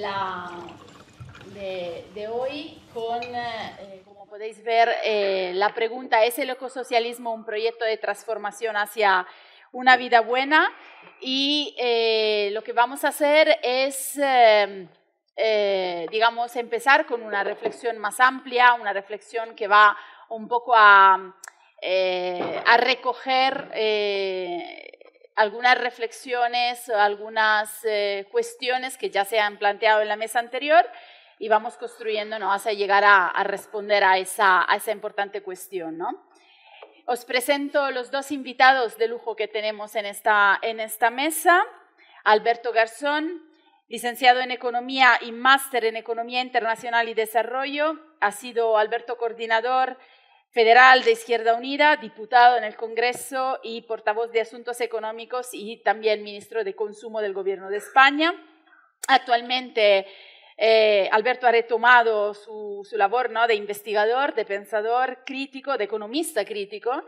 la, de, hoy con, eh, eh, como podéis ver, eh, la pregunta, ¿es el ecosocialismo un proyecto de transformación hacia una vida buena? Y lo que vamos a hacer es, digamos, empezar con una reflexión más amplia, una reflexión que va un poco a, a recoger algunas reflexiones, algunas eh, cuestiones que ya se han planteado en la mesa anterior y vamos no hasta llegar a, a responder a esa, a esa, importante cuestión. ¿no? Os presento los dos invitados de lujo que tenemos en esta, en esta mesa. Alberto Garzón, licenciado en Economía y máster en Economía Internacional y Desarrollo, ha sido Alberto coordinador federal de Izquierda Unida, diputado en el Congreso y portavoz de Asuntos Económicos y también ministro de Consumo del Gobierno de España. Actualmente eh, Alberto ha retomado su, su labor ¿no? de investigador, de pensador crítico, de economista crítico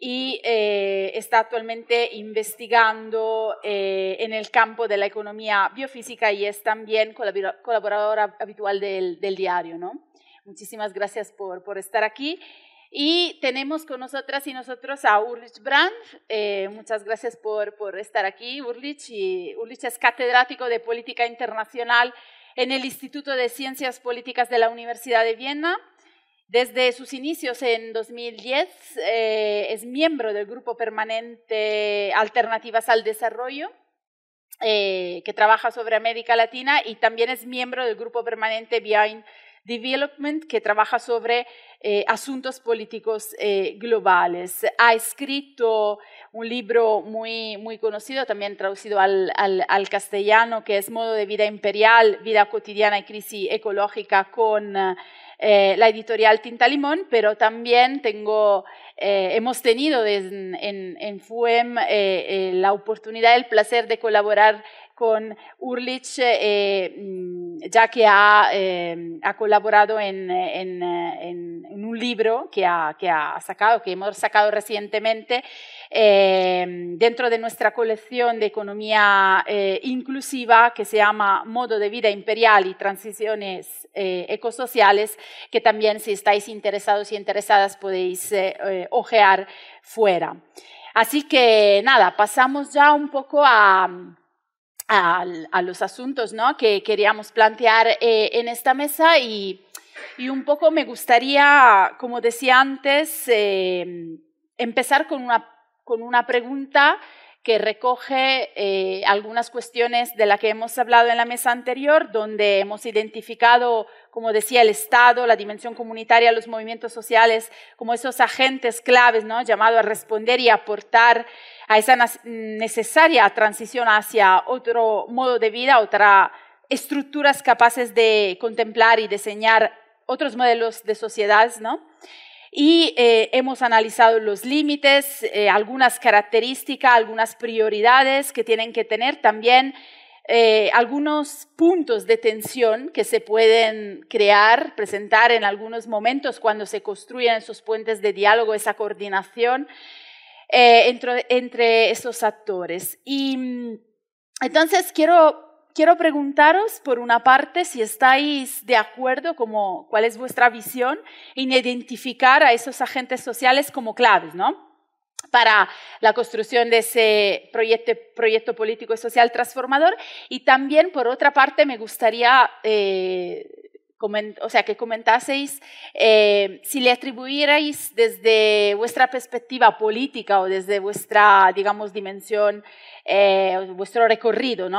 y eh, está actualmente investigando eh, en el campo de la economía biofísica y es también colaboradora habitual del, del diario. ¿no? Muchísimas gracias por, por estar aquí y tenemos con nosotras y nosotros a Urlich Brand. Eh, muchas gracias por, por estar aquí, Urlich. Y Urlich es catedrático de Política Internacional en el Instituto de Ciencias Políticas de la Universidad de Viena. Desde sus inicios en 2010 eh, es miembro del grupo permanente Alternativas al Desarrollo, eh, que trabaja sobre América Latina, y también es miembro del grupo permanente Behind Development, que trabaja sobre eh, asuntos políticos eh, globales. Ha escrito un libro muy, conocido, también traducido al, castellano, que es Modo de Vida Imperial, Vida Cotidiana y Crisis Ecológica con eh, la editorial Tinta Limón, pero también hemos tenido en, en FUEM la oportunidad, el placer de colaborar con Urlich, eh, mm, ya que ha, eh, colaborado en, un libro que que ha, sacado, que hemos sacado recientemente, eh, dentro de nuestra colección de economía inclusiva que se llama Modo de Vida Imperial y Transiciones Ecosociales, que también si estáis interesados y interesadas podéis ojear fuera. Así que nada, pasamos ya un poco a, a, los asuntos ¿no? que queríamos plantear eh, en esta mesa y, un poco me gustaría, como decía antes, eh, empezar con una, con una pregunta que recoge eh, algunas cuestiones de las que hemos hablado en la mesa anterior, donde hemos identificado como decía, el Estado, la dimensión comunitaria, los movimientos sociales, como esos agentes claves, ¿no? Llamado a responder y aportar a esa necesaria transición hacia otro modo de vida, otras estructuras capaces de contemplar y diseñar otros modelos de sociedad. ¿no? y eh, hemos analizado los límites, eh, algunas características, algunas prioridades que tienen que tener también eh, algunos puntos de tensión que se pueden crear, presentar en algunos momentos cuando se construyen esos puentes de diálogo, esa coordinación eh, entre, esos actores. Y mm, entonces quiero... Quiero preguntaros, por una parte, si estáis de acuerdo, como, cuál es vuestra visión en identificar a esos agentes sociales como claves, ¿no? para la construcción de ese proyecto, político y social transformador. Y también, por otra parte, me gustaría eh, o sea, que comentaseis eh, si le atribuirais desde vuestra perspectiva política o desde vuestra, digamos, dimensión, eh, vuestro recorrido,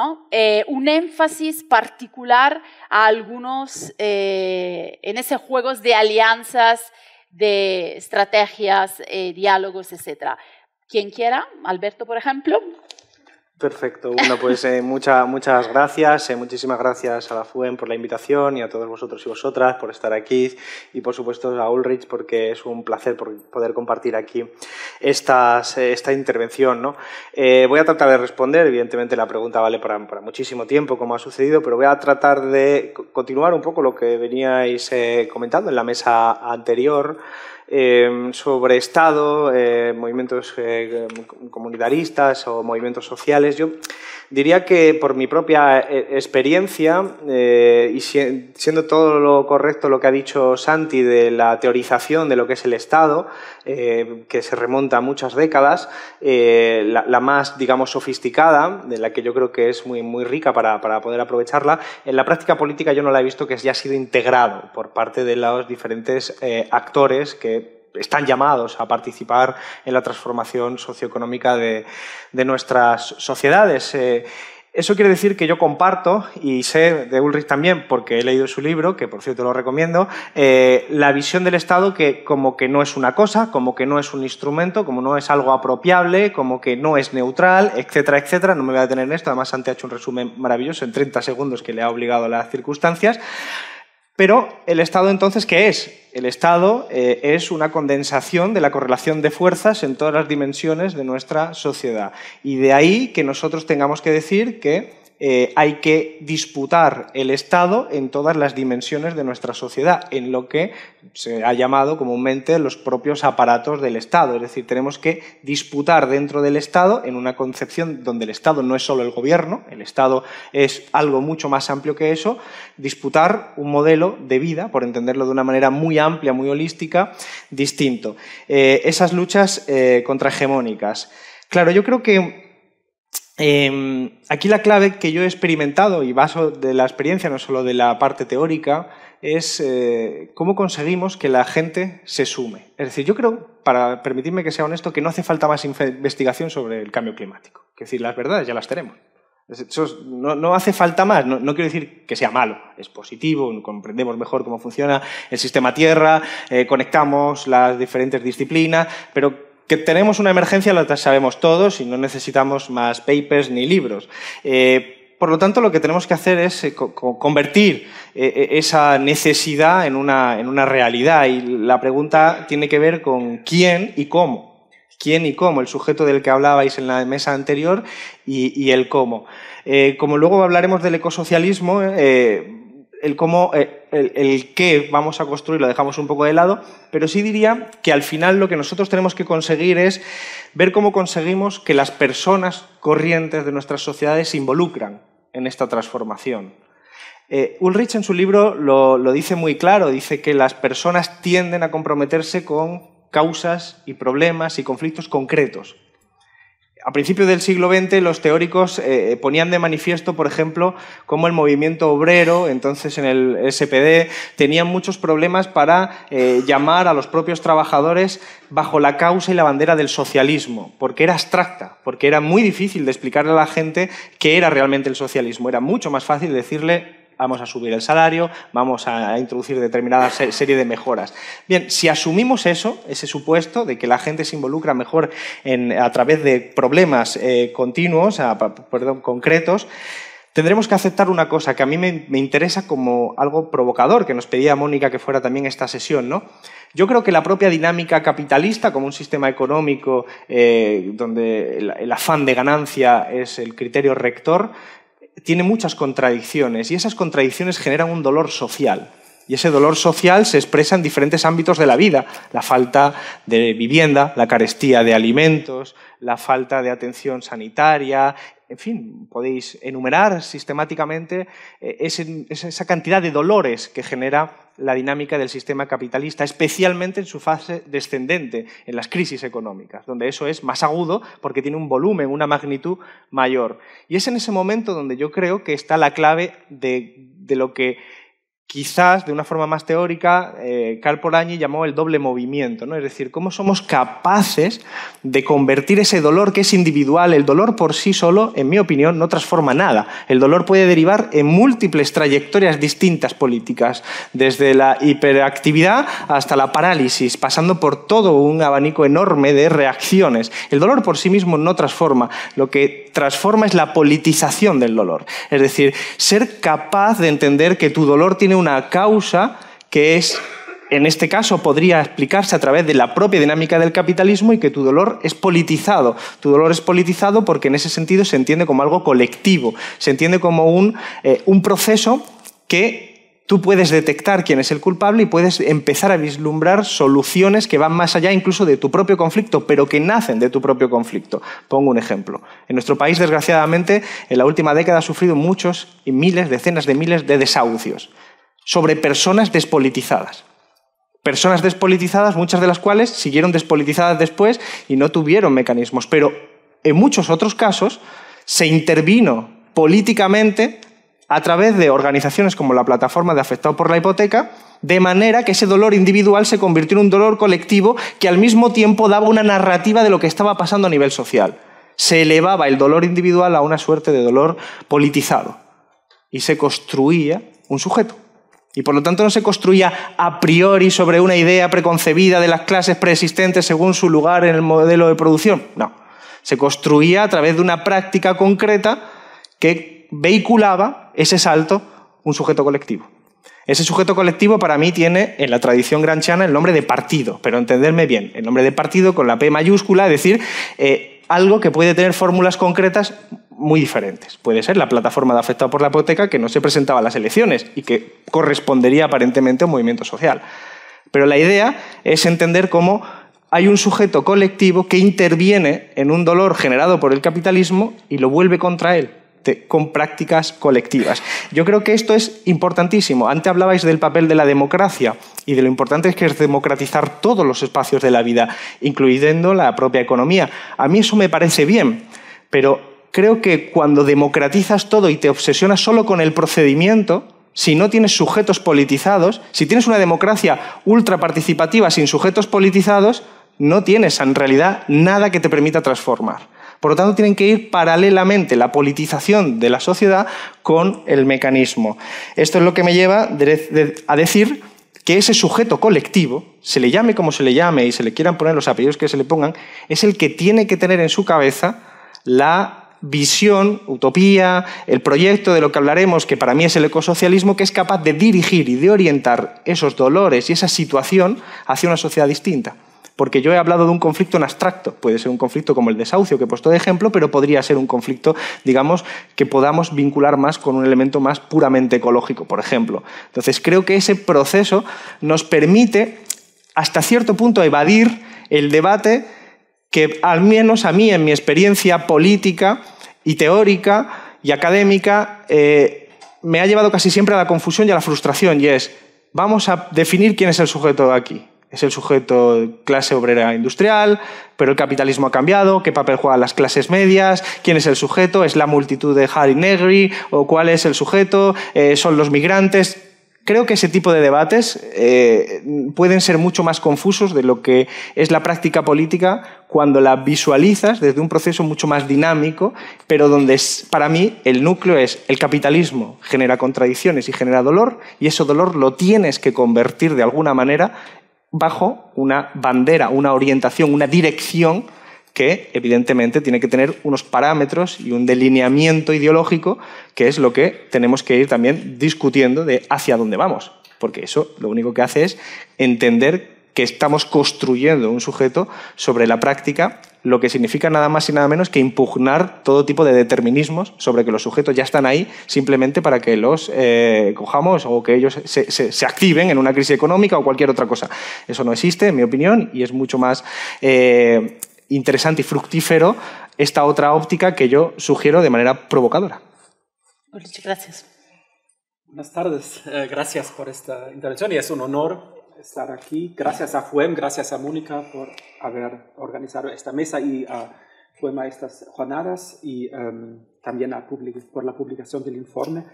un énfasis particular a algunos en esos juegos de alianzas de estrategias, eh, diálogos, etcétera. Quien quiera, Alberto, por ejemplo. Perfecto. Bueno, pues eh, muchas gracias. Eh, muchísimas gracias a la FUEN por la invitación y a todos vosotros y vosotras por estar aquí. Y por supuesto a Ulrich porque es un placer poder compartir aquí eh, esta intervención. ¿no? voy a tratar de responder. Evidentemente la pregunta vale para, para, muchísimo tiempo, como ha sucedido, pero voy a tratar de continuar un poco lo que veníais comentando en la mesa anterior. Em, sobre Estado, eh, movimientos eh, comunitaristas o movimientos sociales. Yo Diría que por mi propia eh, experiencia, eh, y siendo todo lo correcto lo que ha dicho Santi de la teorización de lo que es el Estado, eh, que se remonta a muchas décadas, la, más, digamos, sofisticada, de la que yo creo que es muy, muy rica para, para, poder aprovecharla, en la práctica política yo no la he visto que ya ha sido integrado por parte de los diferentes actores que están llamados a participar en la transformación socioeconómica de, de nuestras sociedades. Eh, eso quiere decir que yo comparto, y sé de Ulrich también, porque he leído su libro, que por cierto lo recomiendo, eh, la visión del Estado que como que no es una cosa, como que no es un instrumento, como no es algo apropiable, como que no es neutral, etcétera, etcétera. No me voy a detener en esto, además Santi ha hecho un resumen maravilloso en 30 segundos que le ha obligado a las circunstancias. Pero el Estado entonces, ¿qué es? El Estado eh, es una condensación de la correlación de fuerzas en todas las dimensiones de nuestra sociedad. Y de ahí que nosotros tengamos que decir que eh, hay que disputar el Estado en todas las dimensiones de nuestra sociedad, en lo que se ha llamado comúnmente los propios aparatos del Estado. Es decir, tenemos que disputar dentro del Estado en una concepción donde el Estado no es solo el gobierno, el Estado es algo mucho más amplio que eso, disputar un modelo de vida, por entenderlo de una manera muy amplia, muy holística, distinto. Eh, esas luchas eh, contrahegemónicas. Claro, yo creo que Em, aquí la clave que yo he experimentado, y baso de la experiencia, no solo de la parte teórica, es eh, cómo conseguimos que la gente se sume. Es decir, yo creo, para permitirme que sea honesto, que no hace falta más investigación sobre el cambio climático. Es decir, las verdades ya las tenemos. no, hace falta más, no, no, quiero decir que sea malo, es positivo, comprendemos mejor cómo funciona el sistema Tierra, eh, conectamos las diferentes disciplinas, pero que tenemos una emergencia la sabemos todos y no necesitamos más papers ni libros. Eh, por lo tanto, lo que tenemos que hacer es eh, convertir eh, esa necesidad en una, en una realidad y la pregunta tiene que ver con quién y cómo. Quién y cómo, el sujeto del que hablabais en la mesa anterior y el cómo. como luego hablaremos del ecosocialismo, el cómo, eh, el, qué vamos a construir lo dejamos un poco de lado, pero sí diría que al final lo que nosotros tenemos que conseguir es ver cómo conseguimos que las personas corrientes de nuestras sociedades se involucran en esta transformación. Eh, Ulrich en su libro lo dice muy claro, dice que las personas tienden a comprometerse con causas y problemas y conflictos concretos a principios del siglo XX los teóricos eh, ponían de manifiesto, por ejemplo, cómo el movimiento obrero, entonces en el SPD, tenía muchos problemas para eh, llamar a los propios trabajadores bajo la causa y la bandera del socialismo, porque era abstracta, porque era muy difícil de explicarle a la gente qué era realmente el socialismo. Era mucho más fácil decirle vamos a subir el salario, vamos a introducir determinada serie de mejoras. Bien, si asumimos eso, ese supuesto de que la gente se involucra mejor en, a través de problemas eh, continuos, perdón, concretos, tendremos que aceptar una cosa que a mí me, interesa como algo provocador, que nos pedía Mónica que fuera también esta sesión. ¿no? Yo creo que la propia dinámica capitalista, como un sistema económico eh, donde el, afán de ganancia es el criterio rector, tiene muchas contradicciones y esas contradicciones generan un dolor social. Y ese dolor social se expresa en diferentes ámbitos de la vida. La falta de vivienda, la carestía de alimentos, la falta de atención sanitaria, en fin, podéis enumerar sistemáticamente eh, esa cantidad de dolores que genera la dinámica del sistema capitalista, especialmente en su fase descendente, en las crisis económicas, donde eso es más agudo porque tiene un volumen, una magnitud mayor. Y es en ese momento donde yo creo que está la clave de lo que quizás de una forma más teórica, eh, Karl Polanyi llamó el doble movimiento, ¿no? es decir, cómo somos capaces de convertir ese dolor que es individual, el dolor por sí solo, en mi opinión, no transforma nada. El dolor puede derivar en múltiples trayectorias distintas políticas, desde la hiperactividad hasta la parálisis, pasando por todo un abanico enorme de reacciones. El dolor por sí mismo no transforma, lo que transforma es la politización del dolor, es decir, ser capaz de entender que tu dolor tiene un una causa que es, en este caso, podría explicarse a través de la propia dinámica del capitalismo y que tu dolor es politizado. Tu dolor es politizado porque en ese sentido se entiende como algo colectivo, se entiende como un, eh, un proceso que tú puedes detectar quién es el culpable y puedes empezar a vislumbrar soluciones que van más allá incluso de tu propio conflicto, pero que nacen de tu propio conflicto. Pongo un ejemplo. En nuestro país, desgraciadamente, en la última década ha sufrido muchos y miles, decenas de miles de desahucios sobre personas despolitizadas. Personas despolitizadas, muchas de las cuales siguieron despolitizadas después y no tuvieron mecanismos. Pero en muchos otros casos se intervino políticamente a través de organizaciones como la plataforma de afectados por la hipoteca, de manera que ese dolor individual se convirtió en un dolor colectivo que al mismo tiempo daba una narrativa de lo que estaba pasando a nivel social. Se elevaba el dolor individual a una suerte de dolor politizado y se construía un sujeto. Y por lo tanto no se construía a priori sobre una idea preconcebida de las clases preexistentes según su lugar en el modelo de producción. No. Se construía a través de una práctica concreta que vehiculaba ese salto un sujeto colectivo. Ese sujeto colectivo para mí tiene en la tradición granchiana el nombre de partido, pero entenderme bien, el nombre de partido con la P mayúscula, es decir, eh, algo que puede tener fórmulas concretas muy diferentes. Puede ser la plataforma de afectado por la hipoteca que no se presentaba a las elecciones y que correspondería aparentemente a un movimiento social. Pero la idea es entender cómo hay un sujeto colectivo que interviene en un dolor generado por el capitalismo y lo vuelve contra él con prácticas colectivas. Yo creo que esto es importantísimo. Antes hablabais del papel de la democracia y de lo importante que es democratizar todos los espacios de la vida, incluyendo la propia economía. A mí eso me parece bien, pero creo que cuando democratizas todo y te obsesionas solo con el procedimiento, si no tienes sujetos politizados, si tienes una democracia ultra participativa sin sujetos politizados, no tienes en realidad nada que te permita transformar. Por lo tanto, tienen que ir paralelamente la politización de la sociedad con el mecanismo. Esto es lo que me lleva a decir que ese sujeto colectivo, se le llame como se le llame y se le quieran poner los apellidos que se le pongan, es el que tiene que tener en su cabeza la visión, utopía, el proyecto de lo que hablaremos, que para mí es el ecosocialismo, que es capaz de dirigir y de orientar esos dolores y esa situación hacia una sociedad distinta. Porque yo he hablado de un conflicto en abstracto, puede ser un conflicto como el desahucio que he puesto de ejemplo, pero podría ser un conflicto, digamos, que podamos vincular más con un elemento más puramente ecológico, por ejemplo. Entonces creo que ese proceso nos permite hasta cierto punto evadir el debate que al menos a mí, en mi experiencia política y teórica y académica, eh, me ha llevado casi siempre a la confusión y a la frustración, y es, vamos a definir quién es el sujeto aquí. Es el sujeto clase obrera industrial, pero el capitalismo ha cambiado, qué papel juegan las clases medias, quién es el sujeto, es la multitud de Harry Negri, o cuál es el sujeto, eh, son los migrantes. Creo que ese tipo de debates eh, pueden ser mucho más confusos de lo que es la práctica política cuando la visualizas desde un proceso mucho más dinámico, pero donde para mí el núcleo es el capitalismo genera contradicciones y genera dolor, y ese dolor lo tienes que convertir de alguna manera bajo una bandera, una orientación, una dirección que evidentemente tiene que tener unos parámetros y un delineamiento ideológico, que es lo que tenemos que ir también discutiendo de hacia dónde vamos, porque eso lo único que hace es entender que estamos construyendo un sujeto sobre la práctica, lo que significa nada más y nada menos que impugnar todo tipo de determinismos sobre que los sujetos ya están ahí simplemente para que los eh, cojamos o que ellos se, activen en una crisis económica o cualquier otra cosa. Eso no existe, en mi opinión, y es mucho más eh, interesante y fructífero esta otra óptica que yo sugiero de manera provocadora. Muchas gracias. Buenas tardes. Eh, gracias por esta intervención y es un honor estar aquí. Gracias a FUEM, gracias a Mónica por haber organizado esta mesa y a FUEM a estas jornadas y em, también a por la publicación del informe.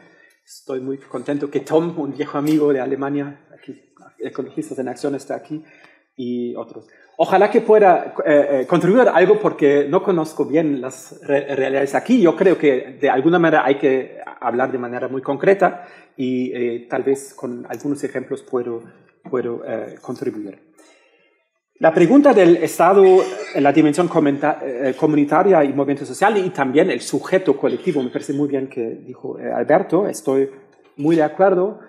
Estoy muy contento que Tom, un viejo amigo de Alemania, aquí, Ecologistas en Acción, está aquí y otros. Ojalá que pueda eh, eh, contribuir algo porque no conozco bien las realidades aquí. Yo creo que de alguna manera hay que hablar de manera muy concreta y eh, tal vez con algunos ejemplos puedo, puedo contribuir. La pregunta del Estado, la dimensión comunitaria y movimiento social y también el sujeto colectivo, me parece muy bien que dijo Alberto, estoy muy de acuerdo.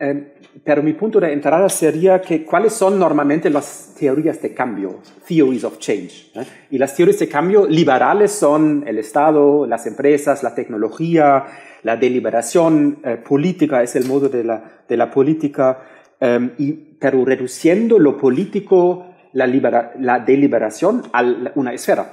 Em, pero mi punto de entrada sería que cuáles son normalmente las teorías de cambio, theories of change. Y las teorías de cambio liberales son el Estado, las empresas, la tecnología, la deliberación eh, política, es el modo de la, política, em, pero reduciendo lo político, la deliberación a una esfera,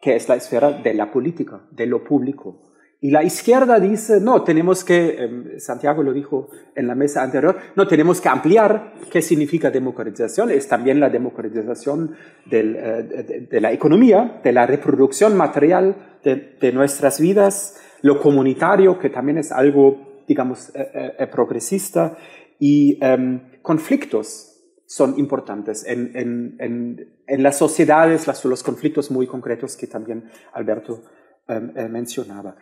que es la esfera de la política, de lo público. Y la izquierda dice, no, tenemos que, em, Santiago lo dijo en la mesa anterior, no, tenemos que ampliar qué significa democratización. Es también la democratización del, eh, de, la economía, de la reproducción material de, nuestras vidas, lo comunitario, que también es algo, digamos, eh, eh, progresista, y em, conflictos son importantes en, en, en, las sociedades, los conflictos muy concretos que también Alberto em, mencionaba.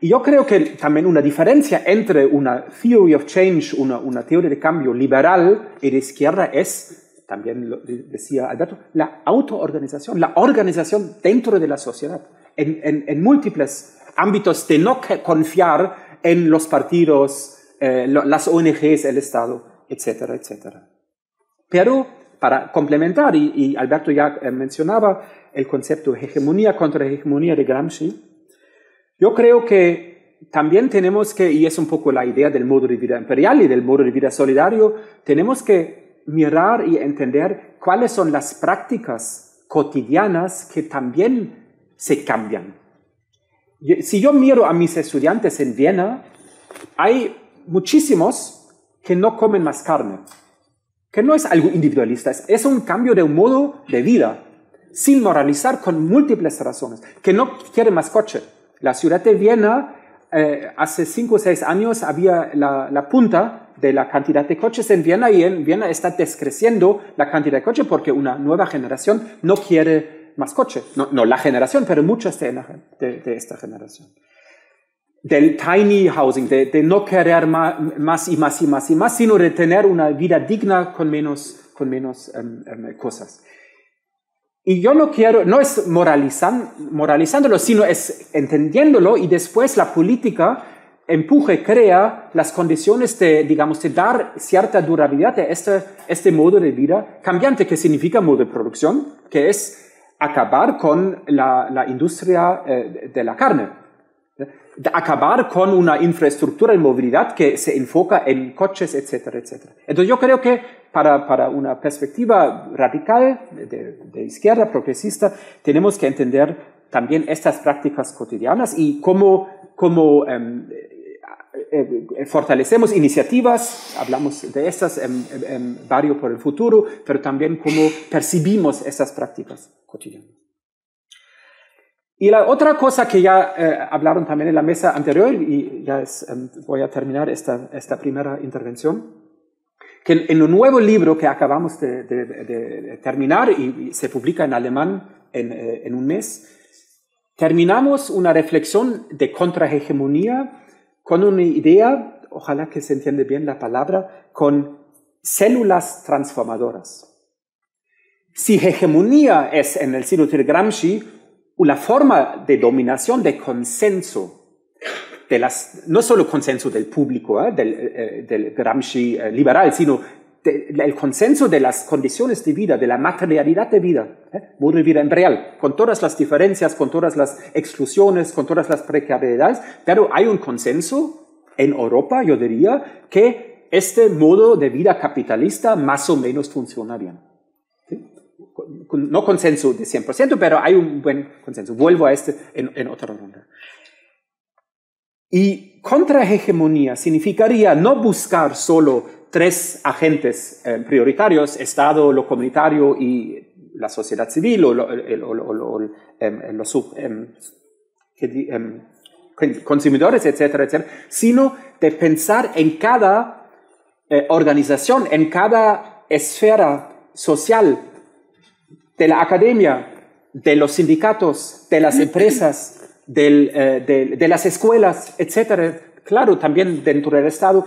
Y yo creo que también una diferencia entre una theory of change, una, una teoría de cambio liberal y de izquierda es, también lo decía Alberto, la autoorganización, la organización dentro de la sociedad, en, en, múltiples ámbitos de no confiar en los partidos, eh, las ONGs, el Estado, etcétera, etcétera. Pero para complementar, y, y Alberto ya eh, mencionaba el concepto de hegemonía contra hegemonía de Gramsci, yo creo que también tenemos que, y es un poco la idea del modo de vida imperial y del modo de vida solidario, tenemos que mirar y entender cuáles son las prácticas cotidianas que también se cambian. Si yo miro a mis estudiantes en Viena, hay muchísimos que no comen más carne, que no es algo individualista, es un cambio de un modo de vida, sin moralizar con múltiples razones, que no quieren más coche, la ciudad de Viena eh, hace 5 o 6 años había la, punta de la cantidad de coches en Viena y en Viena está descreciendo la cantidad de coches porque una nueva generación no quiere más coches. No, no la generación, pero muchas de, esta generación del tiny housing, de, no querer más, y más y más y más, sino de tener una vida digna con menos, em, em, cosas. Y yo no quiero, no es moralizan, moralizándolo, sino es entendiéndolo y después la política empuje, crea las condiciones de, digamos, de dar cierta durabilidad a este, este modo de vida cambiante, que significa modo de producción, que es acabar con la, la industria eh, de la carne. De acabar con una infraestructura de movilidad que se enfoca en coches, etcétera, etcétera. Entonces yo creo que para, para una perspectiva radical de, izquierda progresista, tenemos que entender también estas prácticas cotidianas y cómo, em, eh, eh, fortalecemos iniciativas, hablamos de estas en, em, en, em, Barrio por el Futuro, pero también cómo percibimos estas prácticas cotidianas. Y la otra cosa que ya eh, hablaron también en la mesa anterior, y ya voy a terminar esta, esta primera intervención, que en un nuevo libro que acabamos de, terminar y, se publica en alemán en, eh, en, un mes, terminamos una reflexión de contrahegemonía con una idea, ojalá que se entiende bien la palabra, con células transformadoras. Si hegemonía es en el siglo de Gramsci una forma de dominación, de consenso, no solo consenso del público, ¿eh? Eh, eh, del, Gramsci liberal, sino el consenso de las condiciones de vida, de la materialidad de vida, modo de vida en real, con todas las diferencias, con todas las exclusiones, con todas las precariedades, pero hay un consenso en Europa, yo diría, que este modo de vida capitalista más o menos funciona bien. No consenso de 100%, pero hay un buen consenso. Vuelvo a este en otra ronda. Y contrahegemonía significaría no buscar solo tres agentes eh, prioritarios, Estado, lo comunitario y la sociedad civil o, los consumidores, etcétera, etcétera, sino de pensar en cada eh, organización, en cada esfera social, de la academia, de los sindicatos, de las empresas, eh, de, las escuelas, etcétera, claro, también dentro del Estado,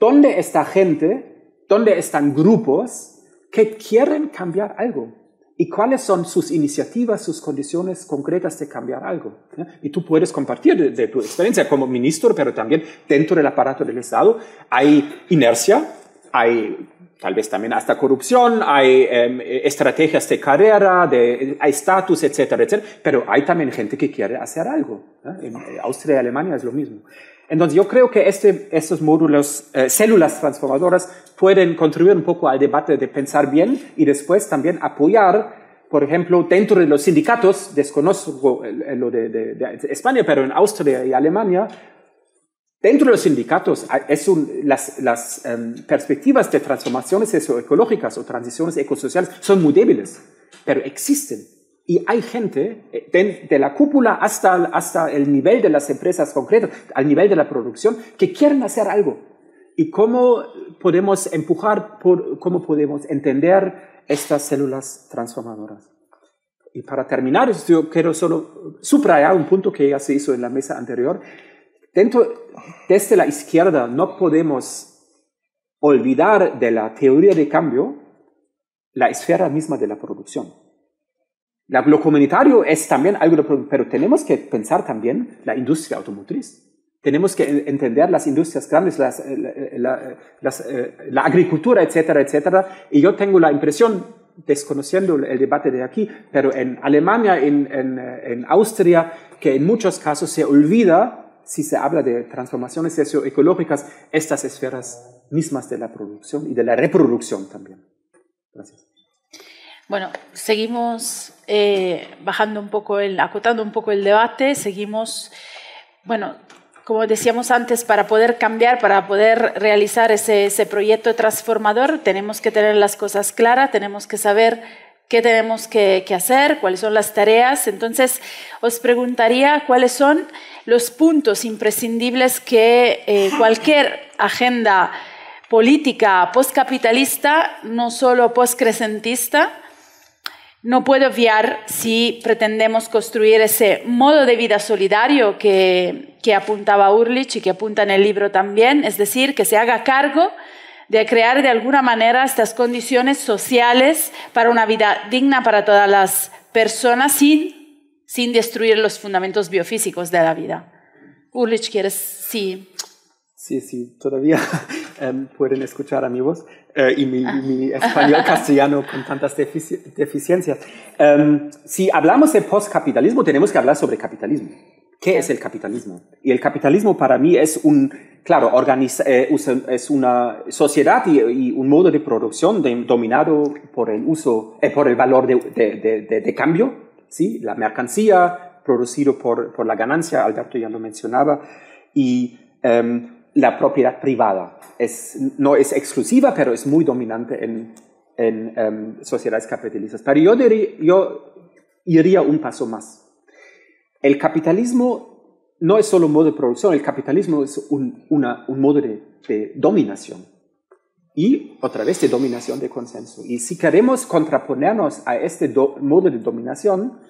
¿dónde está gente, dónde están grupos que quieren cambiar algo? ¿Y cuáles son sus iniciativas, sus condiciones concretas de cambiar algo? ¿Eh? Y tú puedes compartir de, de tu experiencia como ministro, pero también dentro del aparato del Estado hay inercia, hay tal vez también hasta corrupción, hay em, estrategias de carrera, de, hay estatus, etcétera, etcétera, pero hay también gente que quiere hacer algo. En eh, Austria y Alemania es lo mismo. Entonces yo creo que este, estos módulos, eh, células transformadoras, pueden contribuir un poco al debate de pensar bien y después también apoyar por ejemplo, dentro de los sindicatos, desconozco lo de, España, pero en Austria y Alemania Dentro de los sindicatos, ah, es las, em, perspectivas de transformaciones socioecológicas o transiciones ecosociales son muy débiles, pero existen. Y hay gente, eh, de, la cúpula hasta, hasta el nivel de las empresas concretas, al nivel de la producción, que quieren hacer algo. ¿Y cómo podemos empujar, por, cómo podemos entender estas células transformadoras? Y para terminar, yo quiero solo subrayar un punto que ya se hizo en la mesa anterior, dentro, desde la izquierda no podemos olvidar de la teoría de cambio la esfera misma de la producción. lo comunitario es también algo de producción, pero tenemos que pensar también la industria automotriz. Tenemos que entender las industrias grandes, eh, eh, eh, la, agricultura, etcétera, etcétera. Y yo tengo la impresión, desconociendo el debate de aquí, pero en Alemania, en Austria, que en muchos casos se olvida si se habla de transformaciones socioecológicas, estas esferas mismas de la producción y de la reproducción también. Gracias. Bueno, seguimos eh, bajando un poco, el, acotando un poco el debate, seguimos, bueno, como decíamos antes, para poder cambiar, para poder realizar ese, ese proyecto transformador, tenemos que tener las cosas claras, tenemos que saber qué tenemos que, hacer, cuáles son las tareas. Entonces, os preguntaría cuáles son los puntos imprescindibles que eh, cualquier agenda política postcapitalista, no solo postcrescentista, no puede obviar si pretendemos construir ese modo de vida solidario que, que apuntaba Urlich y que apunta en el libro también, es decir, que se haga cargo de crear de alguna manera estas condiciones sociales para una vida digna para todas las personas sin, sin destruir los fundamentos biofísicos de la vida. Ulrich, ¿quieres? Sí. Sí, sí, todavía em, pueden escuchar a mi voz eh, y, ah. mi, español castellano con tantas deficiencias. Em, si hablamos de postcapitalismo, tenemos que hablar sobre capitalismo. ¿Qué es el capitalismo? Y el capitalismo para mí es un claro, organiza, eh, es una sociedad y, un modo de producción dominado por el uso, eh, por el valor de, cambio, ¿sí? La mercancía producido por, la ganancia, Alberto ya lo mencionaba, y em, la propiedad privada. Es, no es exclusiva, pero es muy dominante en, en em, sociedades capitalistas. Pero yo, yo iría un paso más. El capitalismo no es solo un modo de producción, el capitalismo es un, modo de, dominación y otra vez de dominación de consenso. Y si queremos contraponernos a este modo de dominación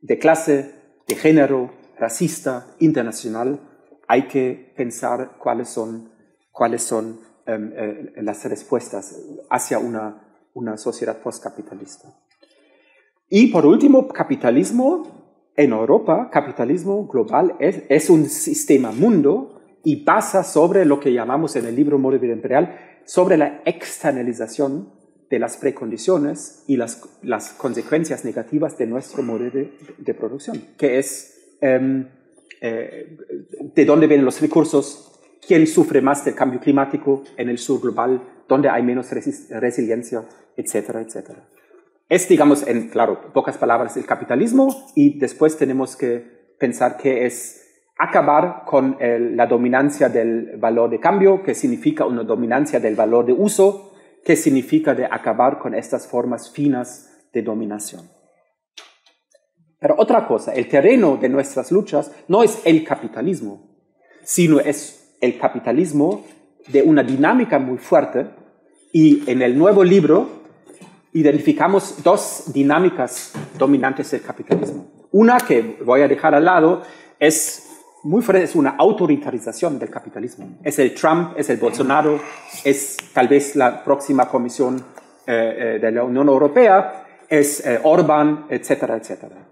de clase, de género, racista, internacional, hay que pensar cuáles son, cuáles son em, eh, las respuestas hacia una, una sociedad postcapitalista. Y por último, capitalismo en Europa, capitalismo global es, un sistema mundo y pasa sobre lo que llamamos en el libro Modo Vida Imperial, sobre la externalización de las precondiciones y las, consecuencias negativas de nuestro modelo de, producción, que es em, eh, de dónde vienen los recursos, quién sufre más del cambio climático en el sur global, dónde hay menos resiliencia, etcétera, etcétera es, digamos, en, claro, pocas palabras, el capitalismo y después tenemos que pensar qué es acabar con la dominancia del valor de cambio, que significa una dominancia del valor de uso, qué significa de acabar con estas formas finas de dominación. Pero otra cosa, el terreno de nuestras luchas no es el capitalismo, sino es el capitalismo de una dinámica muy fuerte y en el nuevo libro identificamos dos dinámicas dominantes del capitalismo. Una que voy a dejar al lado es muy es una autoritarización del capitalismo. Es el Trump, es el Bolsonaro, es tal vez la próxima comisión eh, eh, de la Unión Europea, es eh, Orbán, etcétera, etcétera.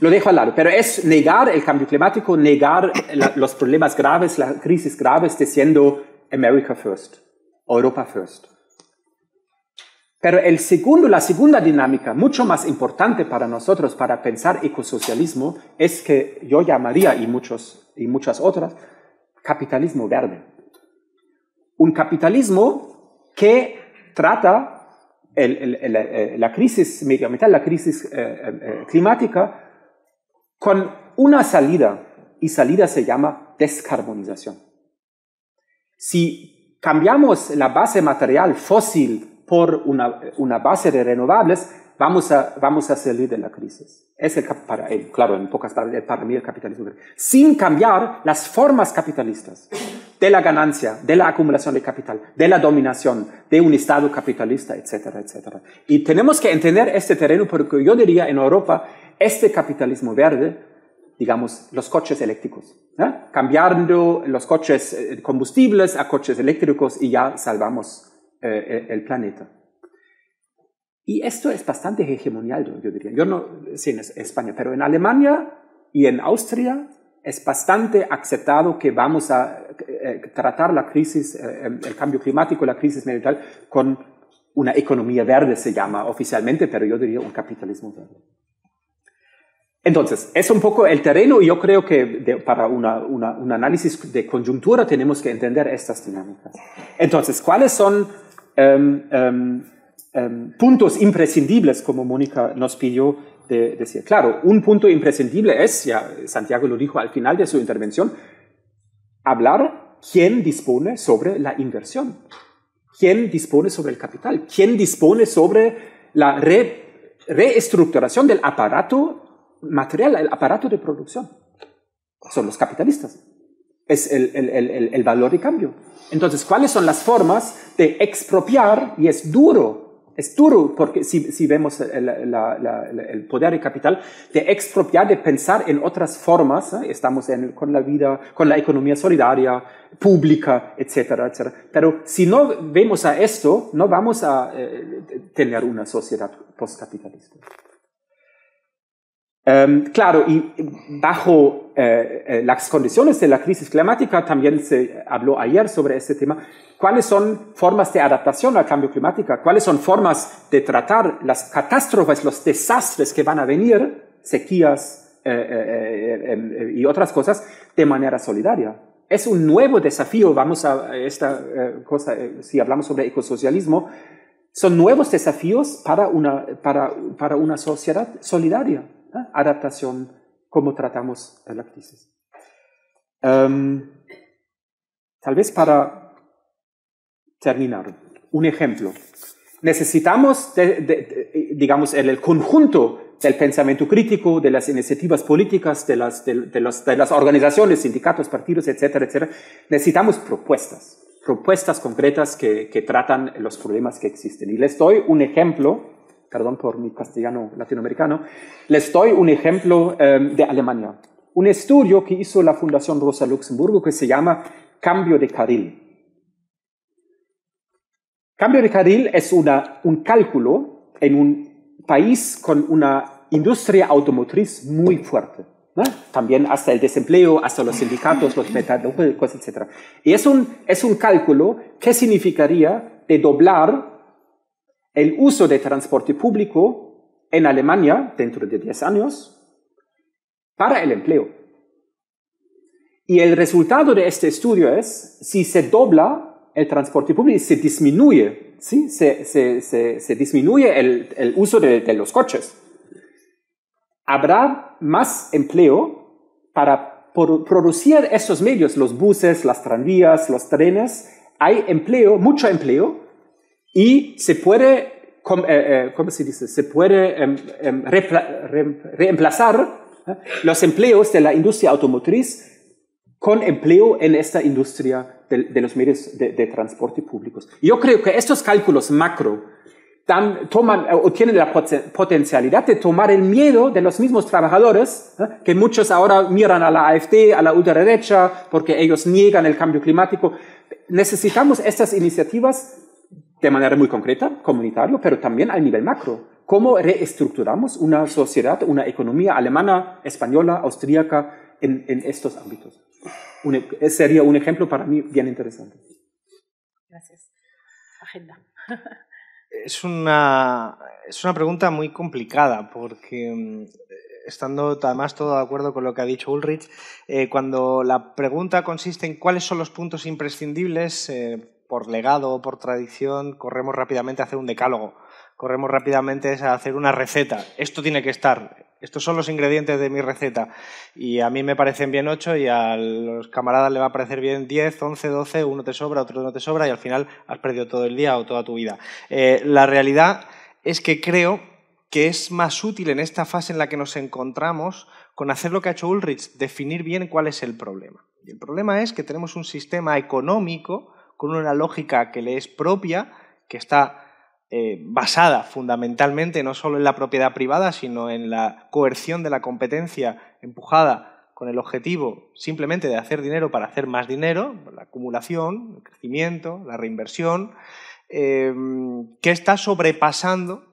Lo dejo al lado, pero es negar el cambio climático, negar los problemas graves, las crisis graves, diciendo America first, Europa first. Pero el segundo, la segunda dinámica, mucho más importante para nosotros para pensar ecosocialismo, es que yo llamaría, y, muchos, y muchas otras, capitalismo verde. Un capitalismo que trata eh, la crisis medioambiental, la crisis eh, eh, climática, con una salida, y salida se llama descarbonización. Si cambiamos la base material fósil por una, una base de renovables, vamos a, vamos a salir de la crisis. Es el, para verde, eh, claro, en pocas palabras, eh, para mí el capitalismo. Sin cambiar las formas capitalistas de la ganancia, de la acumulación de capital, de la dominación, de un Estado capitalista, etcétera, etcétera. Y tenemos que entender este terreno porque yo diría en Europa, este capitalismo verde, digamos, los coches eléctricos, ¿eh? cambiando los coches combustibles a coches eléctricos y ya salvamos eh, el planeta. Y esto es bastante hegemonial, yo diría. Yo no sé en España, pero en Alemania y en Austria es bastante aceptado que vamos a eh, eh, tratar la crisis, em, el cambio climático, la crisis medioambiental, con una economía verde, se llama oficialmente, pero yo diría un capitalismo verde. Entonces, es un poco el terreno y yo creo que para una, un análisis de conjuntura tenemos que entender estas dinámicas. Entonces, ¿cuáles son Em, em, em, puntos imprescindibles, como Mónica nos pidió decir. Claro, un punto imprescindible es, ya Santiago lo dijo al final de su intervención, hablar quién dispone sobre la inversión, quién dispone sobre el capital, quién dispone sobre la reestructuración del aparato material, el aparato de producción. Son los capitalistas es el, valor de cambio. Entonces, ¿cuáles son las formas de expropiar? Y es duro, es duro, porque si, vemos el, poder de capital, de expropiar, de pensar en otras formas, ¿eh? estamos con la vida, con la economía solidaria, pública, etcétera, etcétera. Pero si no vemos a esto, no vamos a eh, tener una sociedad postcapitalista. Em, claro, y bajo eh, eh, las condiciones de la crisis climática, también se habló ayer sobre este tema, cuáles son formas de adaptación al cambio climático, cuáles son formas de tratar las catástrofes, los desastres que van a venir, sequías eh, em, y otras cosas, de manera solidaria. Es un nuevo desafío, vamos a esta cosa, si hablamos sobre ecosocialismo, son nuevos desafíos para una sociedad solidaria. ¿eh? adaptación, cómo tratamos la crisis. Em, tal vez para terminar, un ejemplo. Necesitamos, digamos, el, el, conjunto del pensamiento crítico, de las iniciativas políticas, de las, organizaciones, sindicatos, partidos, etcétera, etcétera. Necesitamos propuestas, propuestas concretas que, que, tratan los problemas que existen. Y les doy un ejemplo perdón por mi castellano latinoamericano, les doy un ejemplo em, de Alemania. Un estudio que hizo la Fundación Rosa Luxemburgo que se llama Cambio de Carril. Cambio de carril es una, un cálculo en un país con una industria automotriz muy fuerte. También hasta el desempleo, hasta los sindicatos, los metalúrgicos, etc. Y es un, es un cálculo que significaría de doblar el uso de transporte público en Alemania dentro de 10 años para el empleo. Y el resultado de este estudio es, si se dobla el transporte público, se disminuye, ¿sí? se, disminuye el, uso de, de los coches. Habrá más empleo para producir estos medios, los buses, las tranvías, los trenes. Hay empleo, mucho empleo, y se puede, eh, eh, se dice? Se puede em, em, reemplazar ¿eh? los empleos de la industria automotriz con empleo en esta industria de, los medios de, transporte públicos. Yo creo que estos cálculos macro toman o tienen la potencialidad de tomar el miedo de los mismos trabajadores, que muchos ahora miran a la AFD, a la ultraderecha, porque ellos niegan el cambio climático. Necesitamos estas iniciativas de manera muy concreta, comunitario, pero también al nivel macro. ¿Cómo reestructuramos una sociedad, una economía alemana, española, austríaca en, estos ámbitos? ese eh, sería un ejemplo para mí bien interesante. Gracias. Agenda. Es una, es una pregunta muy complicada porque mm, estando además todo de acuerdo con lo que ha dicho Ulrich, eh, cuando la pregunta consiste en cuáles son los puntos imprescindibles eh, por legado o por tradición, corremos rápidamente a hacer un decálogo, corremos rápidamente a hacer una receta. Esto tiene que estar, estos son los ingredientes de mi receta. Y a mí me parecen bien 8 y a los camaradas le va a parecer bien 10, 11, 12, uno te sobra, otro no te sobra y al final has perdido todo el día o toda tu vida. Eh, la realidad es que creo que es más útil en esta fase en la que nos encontramos con hacer lo que ha hecho Ulrich, definir bien cuál es el problema. Y el problema es que tenemos un sistema económico con una lógica que le es propia, que está eh, basada fundamentalmente no solo en la propiedad privada, sino en la coerción de la competencia empujada con el objetivo simplemente de hacer dinero para hacer más dinero, la acumulación, el crecimiento, la reinversión, em, que está sobrepasando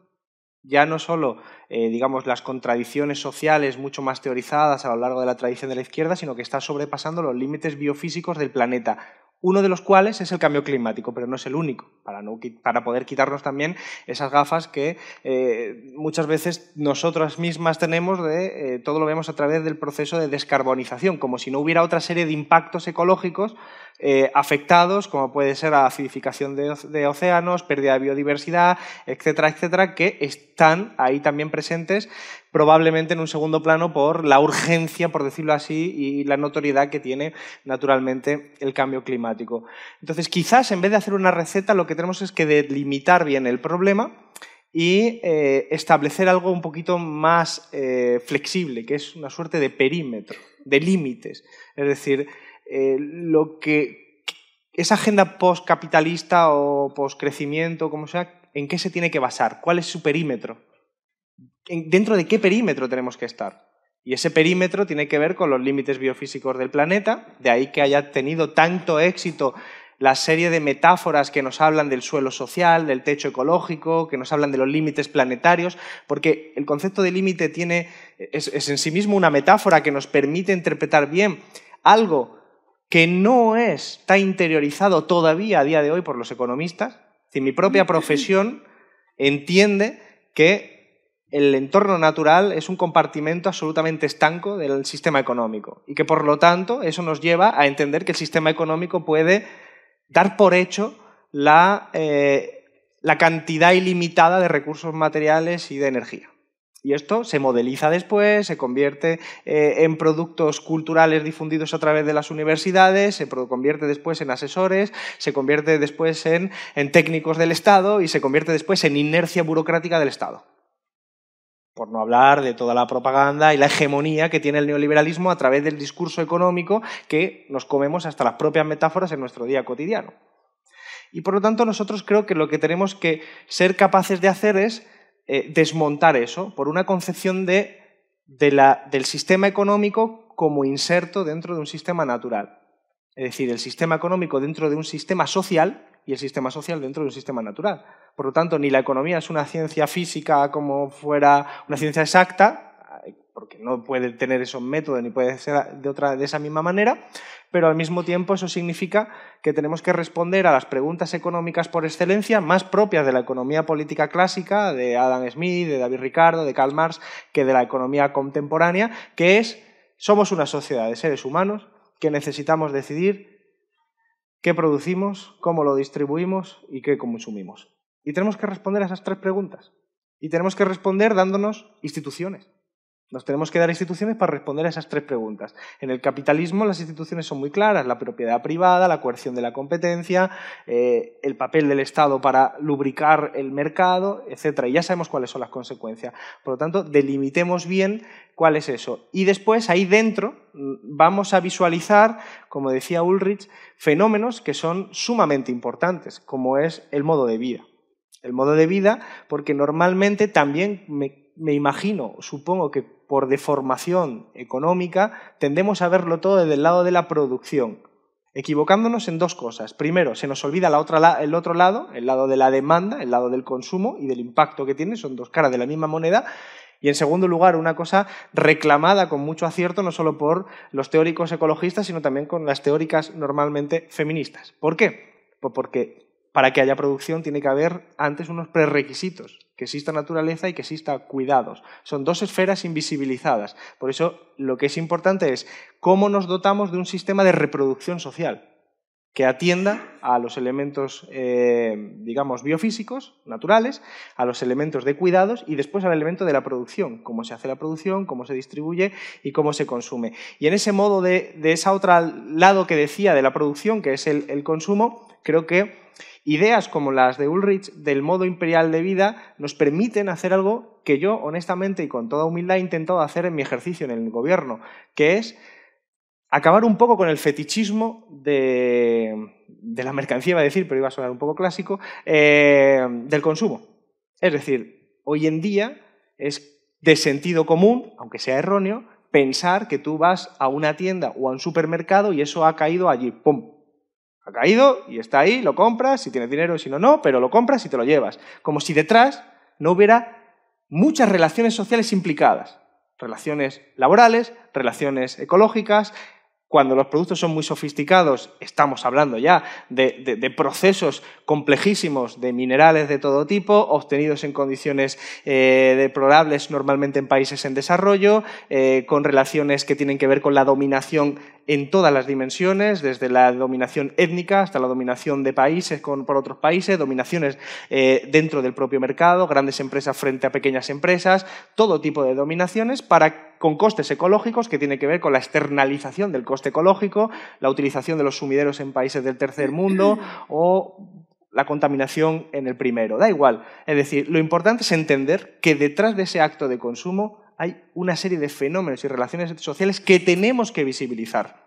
ya no solo eh, digamos las contradicciones sociales mucho más teorizadas a lo largo de la tradición de la izquierda, sino que está sobrepasando los límites biofísicos del planeta uno de los cuales es el cambio climático, pero no es el único, para, poder quitarnos también esas gafas que eh, muchas veces nosotras mismas tenemos de eh, todo lo vemos a través del proceso de descarbonización, como si no hubiera otra serie de impactos ecológicos eh, afectados, como puede ser la acidificación de, océanos, pérdida de biodiversidad, etcétera, etcétera, que están ahí también presentes, probablemente en un segundo plano por la urgencia, por decirlo así, y la notoriedad que tiene naturalmente el cambio climático. Entonces, quizás en vez de hacer una receta, lo que tenemos es que delimitar bien el problema y eh, establecer algo un poquito más eh, flexible, que es una suerte de perímetro, de límites. Es decir, eh, lo que esa agenda postcapitalista o postcrecimiento, como sea, ¿en qué se tiene que basar? ¿Cuál es su perímetro? ¿Dentro de qué perímetro tenemos que estar? Y ese perímetro tiene que ver con los límites biofísicos del planeta, de ahí que haya tenido tanto éxito la serie de metáforas que nos hablan del suelo social, del techo ecológico, que nos hablan de los límites planetarios, porque el concepto de límite tiene es en sí mismo una metáfora que nos permite interpretar bien algo que no está interiorizado todavía a día de hoy por los economistas. mi propia profesión entiende que el entorno natural es un compartimento absolutamente estanco del sistema económico y que por lo tanto eso nos lleva a entender que el sistema económico puede dar por hecho la eh, cantidad ilimitada de recursos materiales y de energía. Y esto se modeliza después, se convierte eh, en productos culturales difundidos a través de las universidades, se convierte después en asesores, se convierte después en técnicos del Estado y se convierte después en inercia burocrática del Estado. Por no hablar de toda la propaganda y la hegemonía que tiene el neoliberalismo a través del discurso económico que nos comemos hasta las propias metáforas en nuestro día cotidiano. Y por lo tanto nosotros creo que lo que tenemos que ser capaces de hacer es eh, desmontar eso por una concepción del sistema económico como inserto dentro de un sistema natural. Es decir, el sistema económico dentro de un sistema social y el sistema social dentro de un sistema natural. Por lo tanto, ni la economía es una ciencia física como fuera una ciencia exacta, porque no puede tener esos métodos ni puede ser de esa misma manera, pero al mismo tiempo eso significa que tenemos que responder a las preguntas económicas por excelencia más propias de la economía política clásica, de Adam Smith, de David Ricardo, de Karl Marx, que de la economía contemporánea, que es, somos una sociedad de seres humanos que necesitamos decidir qué producimos, cómo lo distribuimos y qué consumimos. Y tenemos que responder a esas tres preguntas. Y tenemos que responder dándonos instituciones. Nos tenemos que dar instituciones para responder a esas tres preguntas. En el capitalismo las instituciones son muy claras, la propiedad privada, la coerción de la competencia, eh, el papel del Estado para lubricar el mercado, etc. Y ya sabemos cuáles son las consecuencias. Por lo tanto, delimitemos bien cuál es eso. Y después, ahí dentro, mm, vamos a visualizar, como decía Ulrich, fenómenos que son sumamente importantes, como es el modo de vida el modo de vida, porque normalmente también me me imagino, supongo que por deformación económica, tendemos a verlo todo desde el lado de la producción, equivocándonos en dos cosas. Primero, se nos olvida la otra, el otro lado, el lado de la demanda, el lado del consumo y del impacto que tiene, son dos caras de la misma moneda. Y en segundo lugar, una cosa reclamada con mucho acierto, no solo por los teóricos ecologistas, sino también con las teóricas normalmente feministas. ¿Por qué? Pues porque para que haya producción tiene que haber antes unos prerequisitos que exista naturaleza y que exista cuidados. Son dos esferas invisibilizadas. Por eso lo que es importante es cómo nos dotamos de un sistema de reproducción social que atienda a los elementos, eh, digamos, biofísicos, naturales, a los elementos de cuidados y después al elemento de la producción, cómo se hace la producción, cómo se distribuye y cómo se consume. Y en ese modo de, ese otro lado que decía de la producción, que es el consumo, creo que Ideas como las de Ulrich del modo imperial de vida nos permiten hacer algo que yo honestamente y con toda humildad he intentado hacer en mi ejercicio en el gobierno, que es acabar un poco con el fetichismo de, la mercancía, iba a decir, pero iba a sonar un poco clásico, eh, del consumo. Es decir, hoy en día es de sentido común, aunque sea erróneo, pensar que tú vas a una tienda o a un supermercado y eso ha caído allí, ¡pum! Ha caído y está ahí, lo compras, si tienes dinero, si no, no, pero lo compras y te lo llevas. Como si detrás no hubiera muchas relaciones sociales implicadas. Relaciones laborales, relaciones ecológicas, cuando los productos son muy sofisticados, estamos hablando ya de, procesos complejísimos de minerales de todo tipo, obtenidos en condiciones eh, deplorables normalmente en países en desarrollo, eh, con relaciones que tienen que ver con la dominación en todas las dimensiones, desde la dominación étnica hasta la dominación de países con, por otros países, dominaciones eh, dentro del propio mercado, grandes empresas frente a pequeñas empresas, todo tipo de dominaciones para con costes ecológicos que tiene que ver con la externalización del coste ecológico, la utilización de los sumideros en países del tercer mundo mm. o la contaminación en el primero. Da igual. Es decir, lo importante es entender que detrás de ese acto de consumo hay una serie de fenómenos y relaciones sociales que tenemos que visibilizar.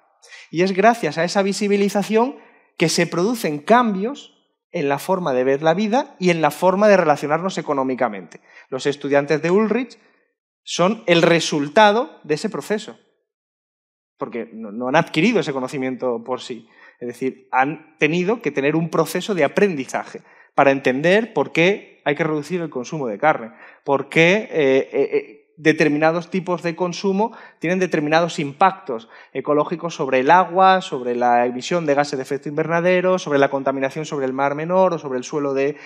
Y es gracias a esa visibilización que se producen cambios en la forma de ver la vida y en la forma de relacionarnos económicamente. Los estudiantes de Ulrich son el resultado de ese proceso, porque no, han adquirido ese conocimiento por sí. Es decir, han tenido que tener un proceso de aprendizaje para entender por qué hay que reducir el consumo de carne, por qué eh, eh, eh, determinados tipos de consumo tienen determinados impactos ecológicos sobre el agua, sobre la emisión de gases de efecto invernadero, sobre la contaminación sobre el mar menor o sobre el suelo de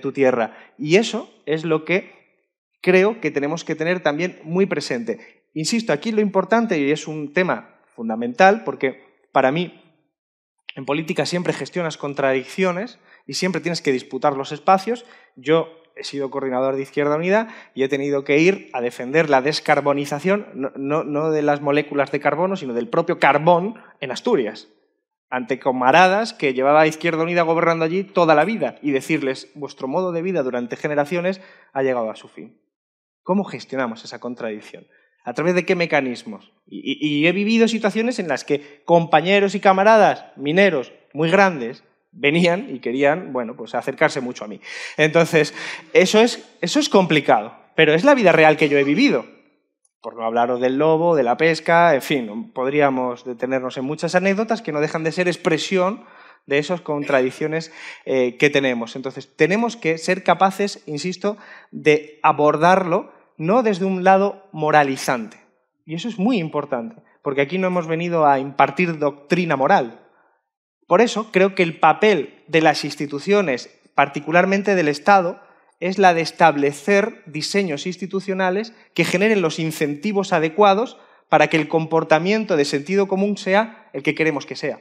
tu tierra. Y eso es lo que creo que tenemos que tener también muy presente. Insisto, aquí lo importante, y es un tema fundamental, porque para mí en política siempre gestionas contradicciones y siempre tienes que disputar los espacios. Yo he sido coordinador de Izquierda Unida y he tenido que ir a defender la descarbonización, no, de las moléculas de carbono, sino del propio carbón en Asturias, ante comaradas que llevaba Izquierda Unida gobernando allí toda la vida y decirles, vuestro modo de vida durante generaciones ha llegado a su fin. ¿Cómo gestionamos esa contradicción? ¿A través de qué mecanismos? Y, he vivido situaciones en las que compañeros y camaradas mineros muy grandes venían y querían, bueno, pues acercarse mucho a mí. Entonces, eso es, eso es complicado, pero es la vida real que yo he vivido. Por no hablaros del lobo, de la pesca, en fin, podríamos detenernos en muchas anécdotas que no dejan de ser expresión de esas contradicciones eh, que tenemos. Entonces, tenemos que ser capaces, insisto, de abordarlo no desde un lado moralizante. Y eso es muy importante, porque aquí no hemos venido a impartir doctrina moral. Por eso creo que el papel de las instituciones, particularmente del Estado, es la de establecer diseños institucionales que generen los incentivos adecuados para que el comportamiento de sentido común sea el que queremos que sea.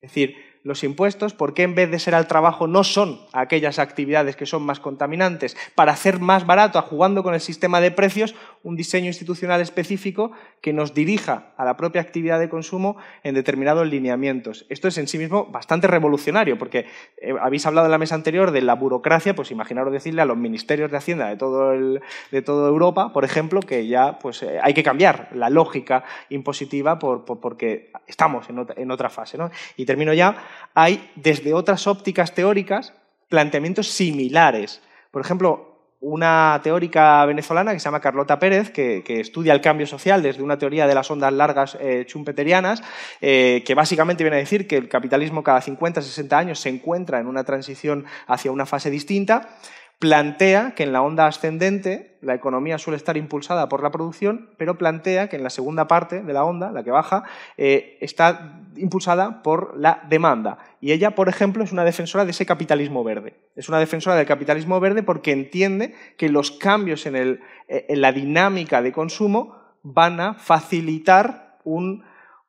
Es decir, los impuestos, por qué en vez de ser al trabajo no son aquellas actividades que son más contaminantes, para hacer más barato, jugando con el sistema de precios, un diseño institucional específico que nos dirija a la propia actividad de consumo en determinados lineamientos. Esto es en sí mismo bastante revolucionario, porque eh, habéis hablado en la mesa anterior de la burocracia, pues imaginaros decirle a los ministerios de Hacienda de, todo de toda Europa, por ejemplo, que ya pues, eh, hay que cambiar la lógica impositiva porque estamos en otra, en otra fase. Y termino ya hay desde otras ópticas teóricas planteamientos similares. Por ejemplo, una teórica venezolana que se llama Carlota Pérez, que, estudia el cambio social desde una teoría de las ondas largas eh, chumpeterianas, eh, que básicamente viene a decir que el capitalismo cada 50, 60 años se encuentra en una transición hacia una fase distinta plantea que en la onda ascendente la economía suele estar impulsada por la producción, pero plantea que en la segunda parte de la onda, la que baja, eh, está impulsada por la demanda. Y ella, por ejemplo, es una defensora de ese capitalismo verde. Es una defensora del capitalismo verde porque entiende que los cambios en, eh, la dinámica de consumo van a facilitar un,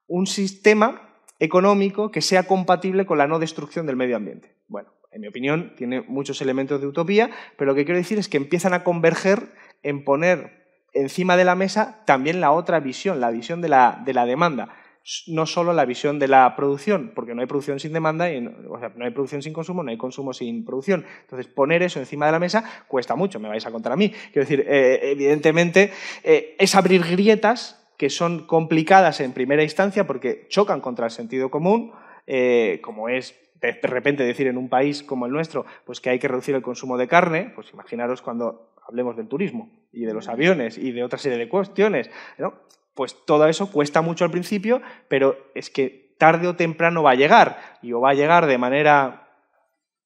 un sistema económico que sea compatible con la no destrucción del medio ambiente. Bueno, en mi opinión, tiene muchos elementos de utopía, pero lo que quiero decir es que empiezan a converger en poner encima de la mesa también la otra visión, la visión de la, demanda no solo la visión de la producción, porque no hay producción sin demanda, y no, o sea, no hay producción sin consumo, no hay consumo sin producción. Entonces, poner eso encima de la mesa cuesta mucho, me vais a contar a mí. Quiero decir, eh, evidentemente, eh, es abrir grietas que son complicadas en primera instancia porque chocan contra el sentido común, eh, como es de repente decir en un país como el nuestro, pues que hay que reducir el consumo de carne, pues imaginaros cuando hablemos del turismo y de los aviones y de otra serie de cuestiones, Pues todo eso cuesta mucho al principio, pero es que tarde o temprano va a llegar, y o va a llegar de manera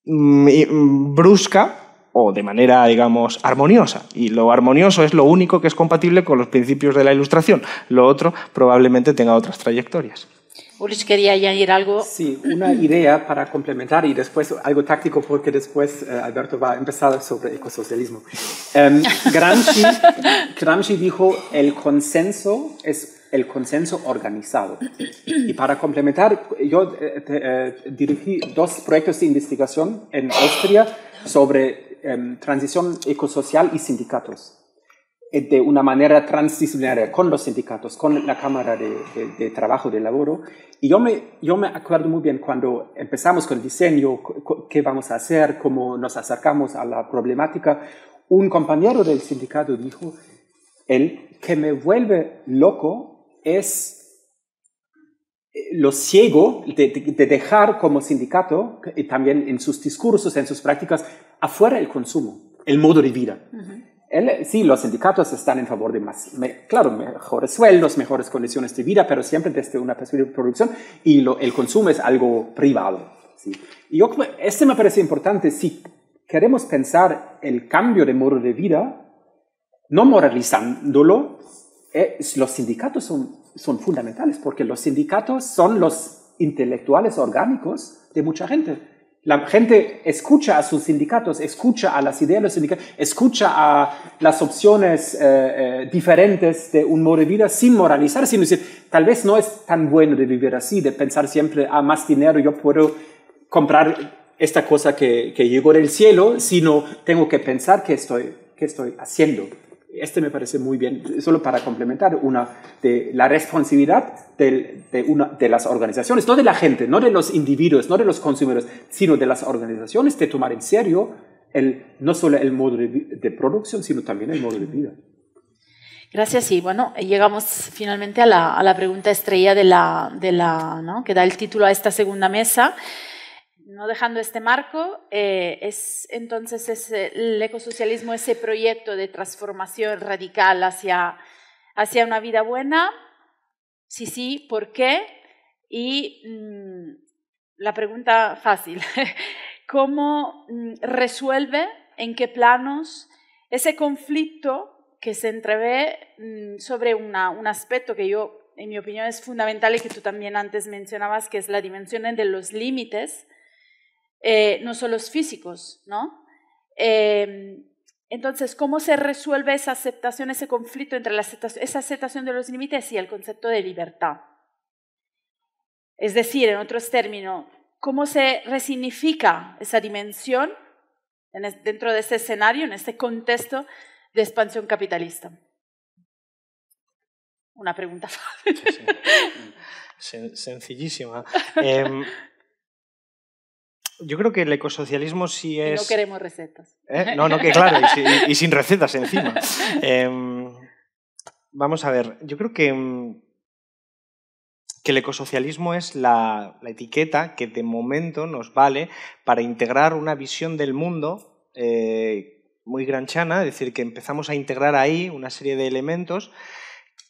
mm, mm, brusca, o de manera, digamos, armoniosa. Y lo armonioso es lo único que es compatible con los principios de la ilustración. Lo otro probablemente tenga otras trayectorias. Ulrich quería añadir algo. Sí, una idea para complementar y después algo táctico, porque después eh, Alberto va a empezar sobre ecosocialismo. Em, Gramsci, Gramsci dijo: el consenso es el consenso organizado. Y para complementar, yo eh, eh, dirigí dos proyectos de investigación en Austria sobre em, transición ecosocial y sindicatos. Eh, de una manera transdisciplinaria con los sindicatos, con la Cámara de, de, Trabajo de Laboro. Y yo me, yo me acuerdo muy bien cuando empezamos con el diseño, qué vamos a hacer, cómo nos acercamos a la problemática, un compañero del sindicato dijo, el que me vuelve loco es eh, lo ciego de, dejar como sindicato, también en sus discursos, en sus prácticas, afuera el consumo, el modo de vida sí, los sindicatos están en favor de más, claro, mejores sueldos, mejores condiciones de vida, pero siempre desde una perspectiva de producción y el consumo es algo privado. Y este me parece importante si queremos pensar el cambio de modo de vida, no moralizándolo, eh, los sindicatos son fundamentales porque los sindicatos son los intelectuales orgánicos de mucha gente. La gente escucha a sus sindicatos, escucha a las ideas de los sindicatos, escucha a las opciones eh, eh, diferentes de un modo de vida sin moralizar, sin decir, tal vez no es tan bueno de vivir así, de pensar siempre, a ah, más dinero yo puedo comprar esta cosa que, que llegó del cielo, sino tengo que pensar qué estoy, qué estoy haciendo. Este me parece muy bien, solo para complementar, una de la responsabilidad de, una, de las organizaciones, no de la gente, no de los individuos, no de los consumidores, sino de las organizaciones de tomar en serio el, no solo el modo de, producción, sino también el modo de vida. Gracias y bueno, llegamos finalmente a la, a la pregunta estrella de la, de la ¿no? que da el título a esta segunda mesa no dejando este marco, eh, es entonces el ecosocialismo ese proyecto de transformación radical hacia, hacia una vida buena. Sí, sí, ¿por qué? Y mm, la pregunta fácil, ¿cómo mm, resuelve, en qué planos, ese conflicto que se entrevé mm, sobre un aspecto que yo en mi opinión es fundamental y que tú también antes mencionabas, que es la dimensión de los límites eh, no son los físicos, ¿no? Em, entonces, ¿cómo se resuelve esa aceptación, ese conflicto entre la esa aceptación de los límites y el concepto de libertad? Es decir, en otros términos, ¿cómo se resignifica esa dimensión dentro de ese escenario, en este contexto de expansión capitalista? Una pregunta fácil. Mm, sencillísima. Eh, yo creo que el ecosocialismo sí es. no queremos recetas. ¿Eh? No, no, que claro, y, sin recetas encima. Em, vamos a ver, yo creo que, em, que el ecosocialismo es la, etiqueta que de momento nos vale para integrar una visión del mundo eh, muy granchana, es decir, que empezamos a integrar ahí una serie de elementos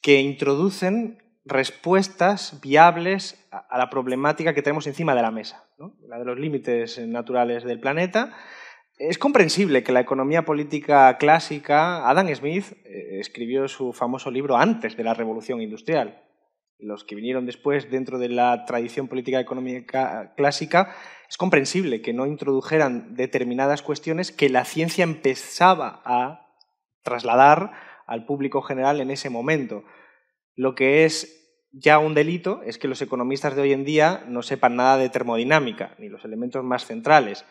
que introducen respuestas viables a la problemática que tenemos encima de la mesa, la de los límites naturales del planeta. Es comprensible que la economía política clásica, Adam Smith eh, escribió su famoso libro antes de la revolución industrial. Los que vinieron después dentro de la tradición política económica clásica, es comprensible que no introdujeran determinadas cuestiones que la ciencia empezaba a trasladar al público general en ese momento. Lo que es ya un delito es que los economistas de hoy en día no sepan nada de termodinámica, ni los elementos más centrales.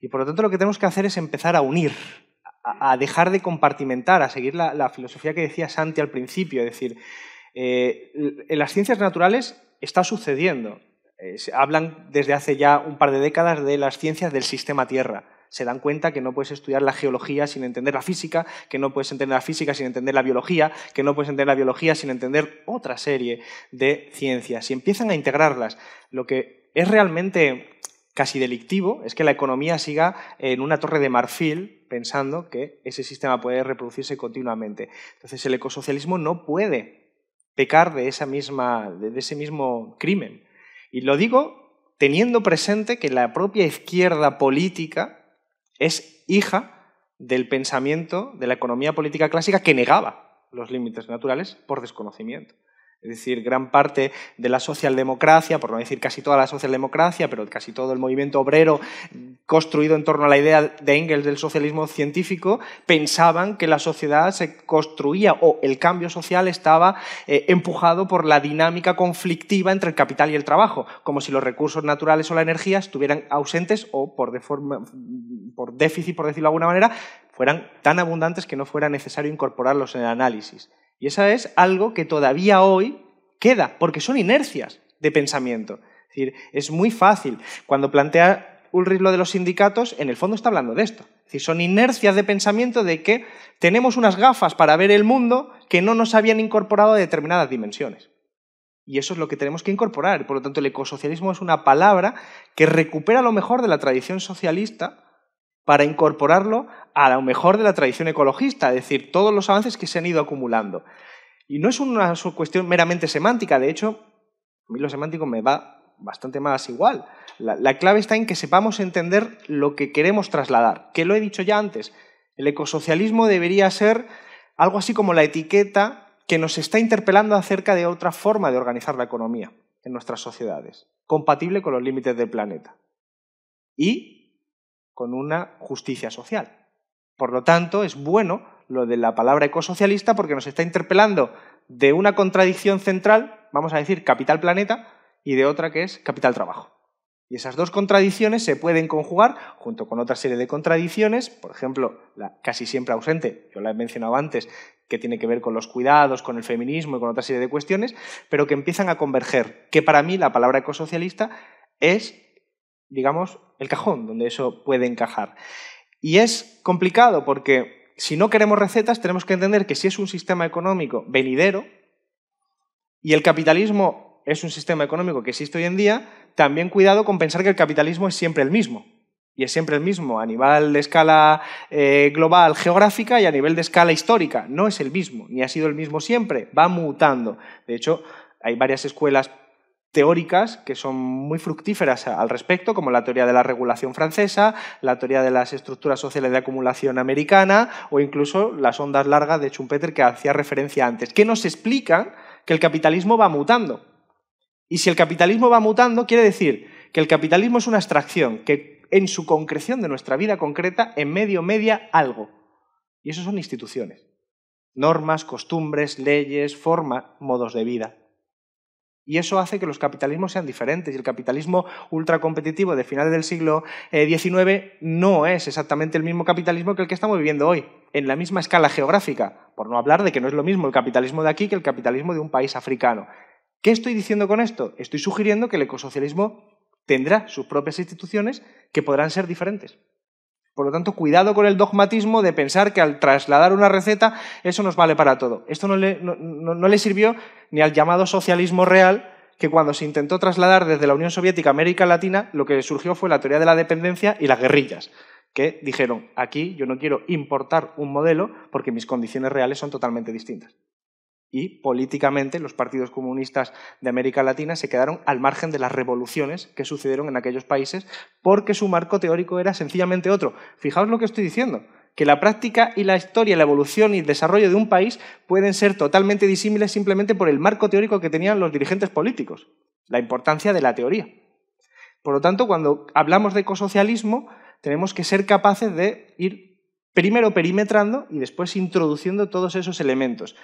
Y por lo tanto lo que tenemos que hacer es empezar a unir, a, dejar de compartimentar, a seguir la, filosofía que decía Santi al principio, es decir, eh, en las ciencias naturales está sucediendo. Eh, se hablan desde hace ya un par de décadas de las ciencias del sistema Tierra se dan cuenta que no puedes estudiar la geología sin entender la física, que no puedes entender la física sin entender la biología, que no puedes entender la biología sin entender otra serie de ciencias. Y empiezan a integrarlas. Lo que es realmente casi delictivo es que la economía siga en una torre de marfil pensando que ese sistema puede reproducirse continuamente. Entonces el ecosocialismo no puede pecar de, esa misma, de ese mismo crimen. Y lo digo teniendo presente que la propia izquierda política es hija del pensamiento de la economía política clásica que negaba los límites naturales por desconocimiento. Es decir, gran parte de la socialdemocracia, por no decir casi toda la socialdemocracia, pero casi todo el movimiento obrero construido en torno a la idea de Engels del socialismo científico, pensaban que la sociedad se construía o el cambio social estaba eh, empujado por la dinámica conflictiva entre el capital y el trabajo, como si los recursos naturales o la energía estuvieran ausentes o por, por déficit, por decirlo de alguna manera, fueran tan abundantes que no fuera necesario incorporarlos en el análisis. Y eso es algo que todavía hoy queda, porque son inercias de pensamiento. Es decir, es muy fácil. Cuando plantea Ulrich lo de los sindicatos, en el fondo está hablando de esto. Es son inercias de pensamiento de que tenemos unas gafas para ver el mundo que no nos habían incorporado a determinadas dimensiones. Y eso es lo que tenemos que incorporar. Por lo tanto, el ecosocialismo es una palabra que recupera lo mejor de la tradición socialista para incorporarlo a lo mejor de la tradición ecologista, es decir, todos los avances que se han ido acumulando. Y no es una cuestión meramente semántica, de hecho, a mí lo semántico me va bastante más igual. La, la, clave está en que sepamos entender lo que queremos trasladar, que lo he dicho ya antes, el ecosocialismo debería ser algo así como la etiqueta que nos está interpelando acerca de otra forma de organizar la economía en nuestras sociedades, compatible con los límites del planeta. Y con una justicia social. Por lo tanto, es bueno lo de la palabra ecosocialista porque nos está interpelando de una contradicción central, vamos a decir capital planeta, y de otra que es capital trabajo. Y esas dos contradicciones se pueden conjugar junto con otra serie de contradicciones, por ejemplo, la casi siempre ausente, yo la he mencionado antes, que tiene que ver con los cuidados, con el feminismo y con otra serie de cuestiones, pero que empiezan a converger, que para mí la palabra ecosocialista es, digamos, el cajón donde eso puede encajar. Y es complicado porque si no queremos recetas tenemos que entender que si es un sistema económico venidero y el capitalismo es un sistema económico que existe hoy en día, también cuidado con pensar que el capitalismo es siempre el mismo. Y es siempre el mismo a nivel de escala eh, global geográfica y a nivel de escala histórica. No es el mismo, ni ha sido el mismo siempre, va mutando. De hecho, hay varias escuelas teóricas que son muy fructíferas al respecto, como la teoría de la regulación francesa, la teoría de las estructuras sociales de acumulación americana o incluso las ondas largas de Schumpeter que hacía referencia antes, que nos explican que el capitalismo va mutando. Y si el capitalismo va mutando, quiere decir que el capitalismo es una abstracción, que en su concreción de nuestra vida concreta, en medio media algo. Y eso son instituciones, normas, costumbres, leyes, formas, modos de vida. Y eso hace que los capitalismos sean diferentes. Y el capitalismo ultracompetitivo de finales del siglo XIX eh, no es exactamente el mismo capitalismo que el que estamos viviendo hoy, en la misma escala geográfica, por no hablar de que no es lo mismo el capitalismo de aquí que el capitalismo de un país africano. ¿Qué estoy diciendo con esto? Estoy sugiriendo que el ecosocialismo tendrá sus propias instituciones que podrán ser diferentes. Por lo tanto, cuidado con el dogmatismo de pensar que al trasladar una receta eso nos vale para todo. Esto no le, sirvió ni al llamado socialismo real, que cuando se intentó trasladar desde la Unión Soviética a América Latina, lo que surgió fue la teoría de la dependencia y las guerrillas, que dijeron, aquí yo no quiero importar un modelo porque mis condiciones reales son totalmente distintas. Y políticamente los partidos comunistas de América Latina se quedaron al margen de las revoluciones que sucedieron en aquellos países porque su marco teórico era sencillamente otro. Fijaos lo que estoy diciendo, que la práctica y la historia, la evolución y el desarrollo de un país pueden ser totalmente disímiles simplemente por el marco teórico que tenían los dirigentes políticos, la importancia de la teoría. Por lo tanto, cuando hablamos de ecosocialismo, tenemos que ser capaces de ir primero perimetrando y después introduciendo todos esos elementos.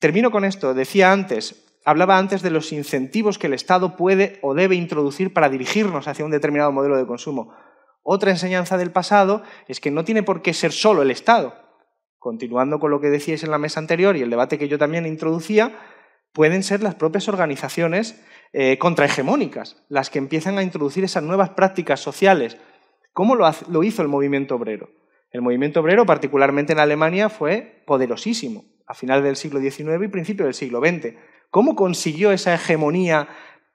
Termino con esto. Decía antes, hablaba antes de los incentivos que el Estado puede o debe introducir para dirigirnos hacia un determinado modelo de consumo. Otra enseñanza del pasado es que no tiene por qué ser solo el Estado. Continuando con lo que decíais en la mesa anterior y el debate que yo también introducía, pueden ser las propias organizaciones eh, contrahegemónicas las que empiezan a introducir esas nuevas prácticas sociales. ¿Cómo lo hizo el movimiento obrero? El movimiento obrero, particularmente en Alemania, fue poderosísimo a finales del siglo XIX y principio del siglo XX. ¿Cómo consiguió esa hegemonía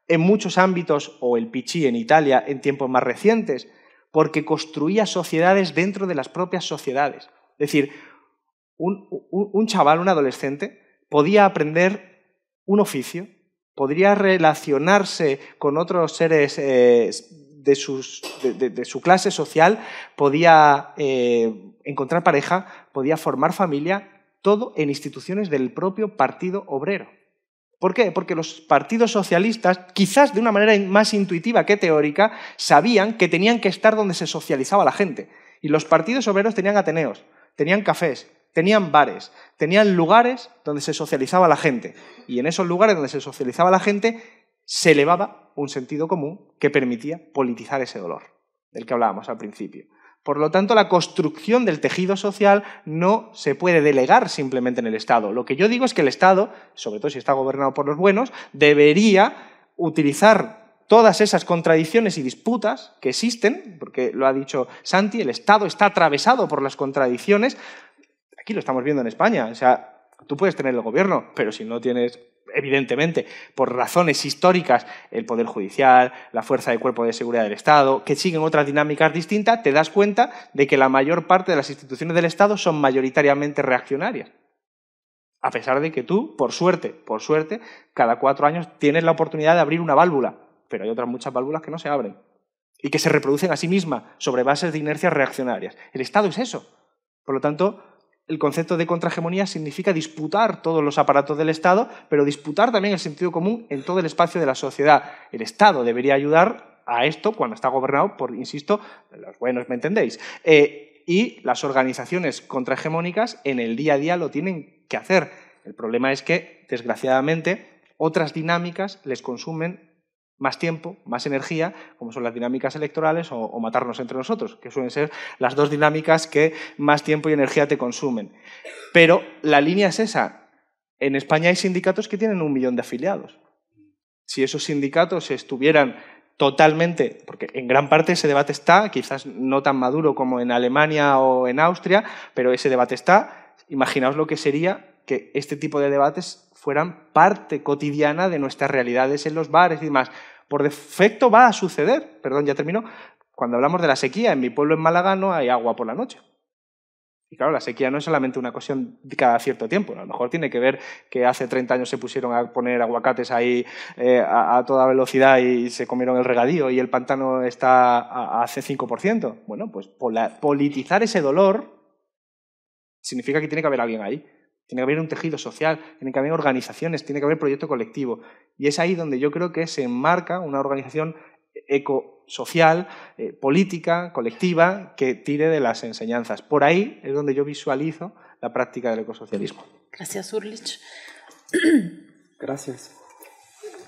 en muchos ámbitos, o el Pichí en Italia en tiempos más recientes? Porque construía sociedades dentro de las propias sociedades. Es decir, un, chaval, un adolescente, podía aprender un oficio, podría relacionarse con otros seres eh, de, su clase social, podía eh, encontrar pareja, podía formar familia todo en instituciones del propio Partido Obrero. ¿Por qué? Porque los partidos socialistas, quizás de una manera más intuitiva que teórica, sabían que tenían que estar donde se socializaba la gente. Y los partidos obreros tenían ateneos, tenían cafés, tenían bares, tenían lugares donde se socializaba la gente. Y en esos lugares donde se socializaba la gente se elevaba un sentido común que permitía politizar ese dolor del que hablábamos al principio. Por lo tanto, la construcción del tejido social no se puede delegar simplemente en el Estado. Lo que yo digo es que el Estado, sobre todo si está gobernado por los buenos, debería utilizar todas esas contradicciones y disputas que existen, porque lo ha dicho Santi, el Estado está atravesado por las contradicciones. Aquí lo estamos viendo en España. O sea, tú puedes tener el gobierno, pero si no tienes evidentemente, por razones históricas, el Poder Judicial, la Fuerza de Cuerpo de Seguridad del Estado, que siguen otras dinámicas distintas, te das cuenta de que la mayor parte de las instituciones del Estado son mayoritariamente reaccionarias. A pesar de que tú, por suerte, por suerte, cada cuatro años tienes la oportunidad de abrir una válvula, pero hay otras muchas válvulas que no se abren y que se reproducen a sí mismas sobre bases de inercias reaccionarias. El Estado es eso. Por lo tanto, el concepto de contrahegemonía significa disputar todos los aparatos del Estado, pero disputar también el sentido común en todo el espacio de la sociedad. El Estado debería ayudar a esto cuando está gobernado por, insisto, los buenos, ¿me entendéis? Eh, y las organizaciones contrahegemónicas en el día a día lo tienen que hacer. El problema es que, desgraciadamente, otras dinámicas les consumen más tiempo, más energía, como son las dinámicas electorales o, matarnos entre nosotros, que suelen ser las dos dinámicas que más tiempo y energía te consumen. Pero la línea es esa. En España hay sindicatos que tienen un millón de afiliados. Si esos sindicatos estuvieran totalmente, porque en gran parte ese debate está, quizás no tan maduro como en Alemania o en Austria, pero ese debate está, imaginaos lo que sería que este tipo de debates fueran parte cotidiana de nuestras realidades en los bares y demás. Por defecto va a suceder, perdón, ya termino, cuando hablamos de la sequía, en mi pueblo en Málaga no hay agua por la noche. Y claro, la sequía no es solamente una cuestión de cada cierto tiempo, a lo mejor tiene que ver que hace 30 años se pusieron a poner aguacates ahí eh, a, toda velocidad y se comieron el regadío y el pantano está a, cinco por 5%. Bueno, pues politizar ese dolor significa que tiene que haber alguien ahí. Tiene que haber un tejido social, tiene que haber organizaciones, tiene que haber proyecto colectivo. Y es ahí donde yo creo que se enmarca una organización ecosocial, eh, política, colectiva, que tire de las enseñanzas. Por ahí es donde yo visualizo la práctica del ecosocialismo. Gracias, Urlich. Gracias.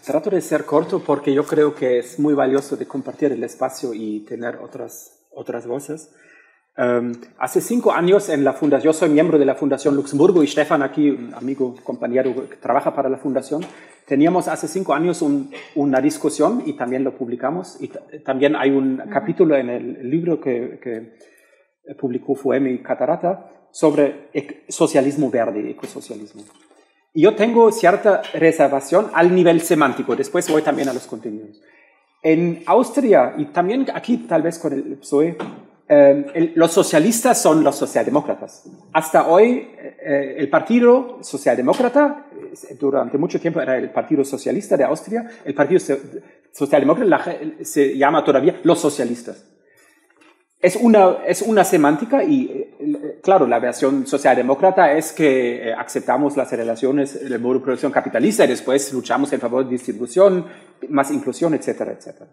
Trato de ser corto porque yo creo que es muy valioso de compartir el espacio y tener otras, otras voces. Ähm, hace cinco años en la fundación, yo soy miembro de la Fundación Luxemburgo y Stefan aquí, un amigo, compañero que trabaja para la fundación, teníamos hace cinco años una discusión y también lo publicamos y también hay un capítulo en el libro que, que publicó Fuemi Catarata sobre socialismo verde, ecosocialismo. Y yo tengo cierta reservación al nivel semántico, después voy también a los contenidos. En Austria y también aquí tal vez con el PSOE, Em, los socialistas son los socialdemócratas. Hasta hoy, eh, eh, el Partido Socialdemócrata, eh, durante mucho tiempo era el Partido Socialista de Austria, el Partido Socialdemócrata se llama todavía los socialistas. Es una, es una semántica y, claro, la versión socialdemócrata es que aceptamos las relaciones del modo de producción capitalista y después luchamos en favor de distribución, más inclusión, etcétera, etcétera.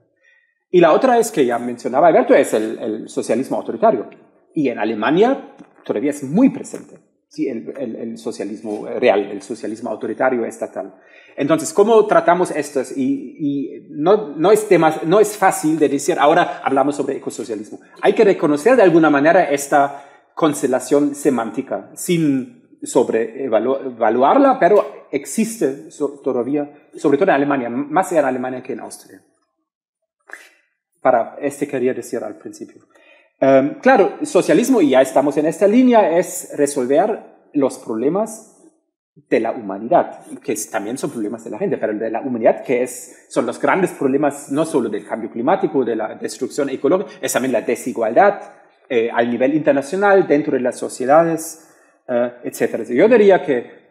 Y la otra es que ya mencionaba Alberto, es el, socialismo autoritario. Y en Alemania todavía es muy presente. Sí, el, socialismo real, el socialismo autoritario estatal. Entonces, ¿cómo tratamos esto? Y, no, es no es fácil de decir, ahora hablamos sobre ecosocialismo. Hay que reconocer de alguna manera esta constelación semántica, sin sobrevaluarla, pero existe todavía, sobre todo en Alemania, más en Alemania que en Austria para este quería decir al principio. Em, claro, socialismo, y ya estamos en esta línea, es resolver los problemas de la humanidad, que también son problemas de la gente, pero de la humanidad, que es, son los grandes problemas no solo del cambio climático, de la destrucción ecológica, es también la desigualdad eh, al nivel internacional, dentro de las sociedades, eh, etcétera. etc. Yo diría que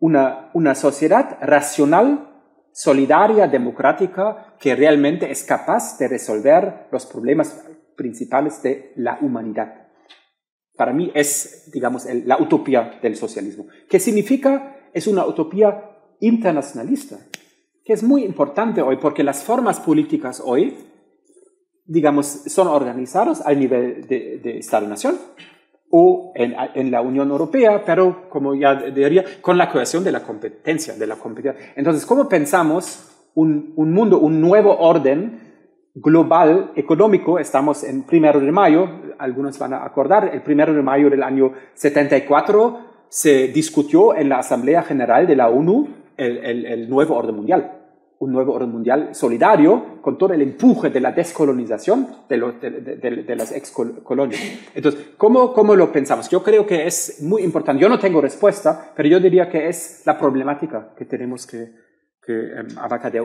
una, una sociedad racional solidaria, democrática, que realmente es capaz de resolver los problemas principales de la humanidad. Para mí es, digamos, la utopía del socialismo. ¿Qué significa? Es una utopía internacionalista, que es muy importante hoy porque las formas políticas hoy, digamos, son organizadas al nivel de, de Estado-Nación o en, la Unión Europea, pero como ya diría, con la creación de la competencia, de la competencia. Entonces, ¿cómo pensamos un, mundo, un nuevo orden global económico? Estamos en primero de mayo, algunos van a acordar, el primero de mayo del año 74 se discutió en la Asamblea General de la ONU el nuevo orden mundial un nuevo orden mundial solidario con todo el empuje de la descolonización de, de, las ex colonias. Entonces, ¿cómo, ¿cómo lo pensamos? Yo creo que es muy importante. Yo no tengo respuesta, pero yo diría que es la problemática que tenemos que, em, abarcar de,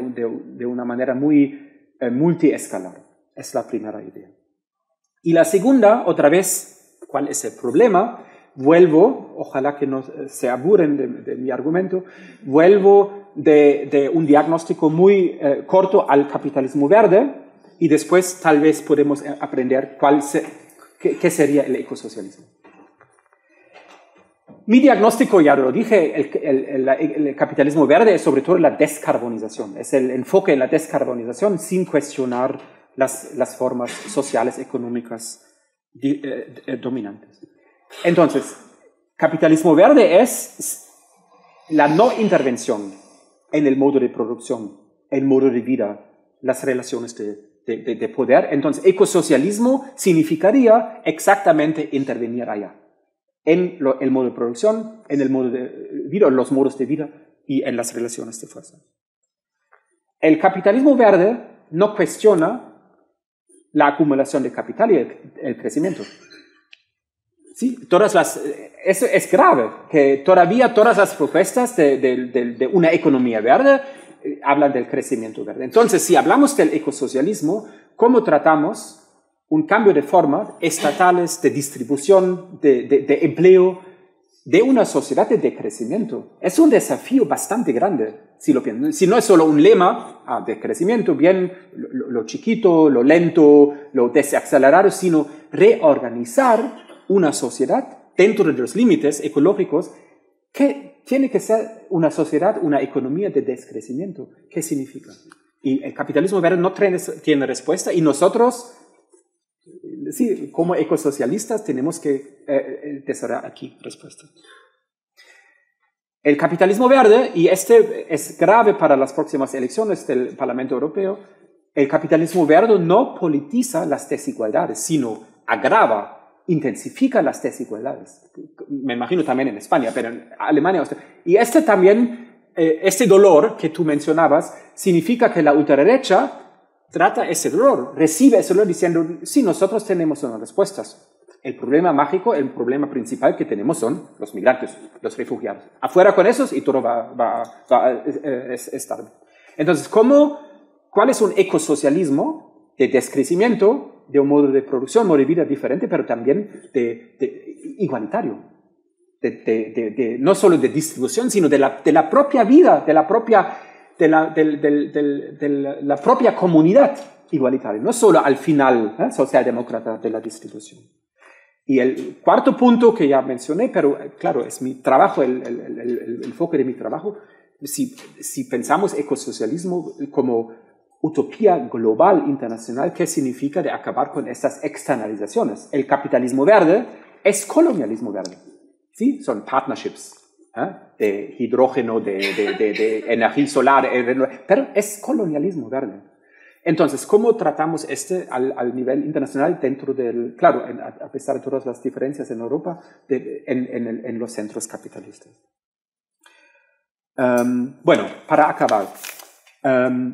una manera muy eh, multiescalar. Es la primera idea. Y la segunda, otra vez, ¿cuál es el problema? Vuelvo, ojalá que no se aburen de mi argumento, vuelvo de, un diagnóstico muy eh, corto al capitalismo verde y después tal vez podemos eh, aprender cuál qué, sería el ecosocialismo. Mi diagnóstico, ya lo dije, el, capitalismo verde es sobre todo la descarbonización, es el enfoque en la descarbonización sin cuestionar las, formas sociales, económicas eh, dominantes. Entonces, capitalismo verde es la no intervención, en el modo de producción, el modo de vida, las relaciones de, poder. Entonces, ecosocialismo significaría exactamente intervenir allá, en el modo de producción, en el modo de vida, los modos de vida y en las relaciones de fuerza. El capitalismo verde no cuestiona la acumulación de capital y el crecimiento Sí, todas las, eh, es, es grave que todavía todas las propuestas de, una economía verde eh, hablan del crecimiento verde. Entonces, si hablamos del ecosocialismo, ¿cómo tratamos un cambio de formas estatales, de distribución, de, empleo, de una sociedad de crecimiento? Es un desafío bastante grande, si lo Si no es solo un lema ah, de crecimiento, bien lo, lo chiquito, lo lento, lo desacelerado, sino reorganizar una sociedad dentro de los límites ecológicos que tiene que ser una sociedad, una economía de descrecimiento. ¿Qué significa? Y el capitalismo verde no tiene, respuesta y nosotros, sí, como ecosocialistas, tenemos que eh, desarrollar eh, aquí respuesta. El capitalismo verde, y este es grave para las próximas elecciones del Parlamento Europeo, el capitalismo verde no politiza las desigualdades, sino agrava intensifica las desigualdades. Me imagino también en España, pero en Alemania. Y este también, eh, este dolor que tú mencionabas, significa que la ultraderecha trata ese dolor, recibe ese dolor diciendo, sí, nosotros tenemos unas respuestas. El problema mágico, el problema principal que tenemos son los migrantes, los refugiados. Afuera con esos y todo va, a estar. Eh, Entonces, ¿cómo, ¿cuál es un ecosocialismo de descrecimiento de un modo de producción, modo de vida diferente, pero también de, igualitario. De, no solo de distribución, sino de la, la propia vida, de la propia, la, la propia comunidad igualitaria, no solo al final ¿eh? socialdemócrata de la distribución. Y el cuarto punto que ya mencioné, pero eh, claro, es mi trabajo, el, enfoque de mi trabajo, si, si pensamos ecosocialismo como utopía global internacional ¿qué significa de acabar con estas externalizaciones. El capitalismo verde es colonialismo verde. ¿sí? Son partnerships ¿eh? de hidrógeno, de, energía solar, eh, pero es colonialismo verde. Entonces, ¿cómo tratamos este al, nivel internacional dentro del, claro, a pesar de todas las diferencias en Europa, en, los centros capitalistas? Em, bueno, para acabar, em,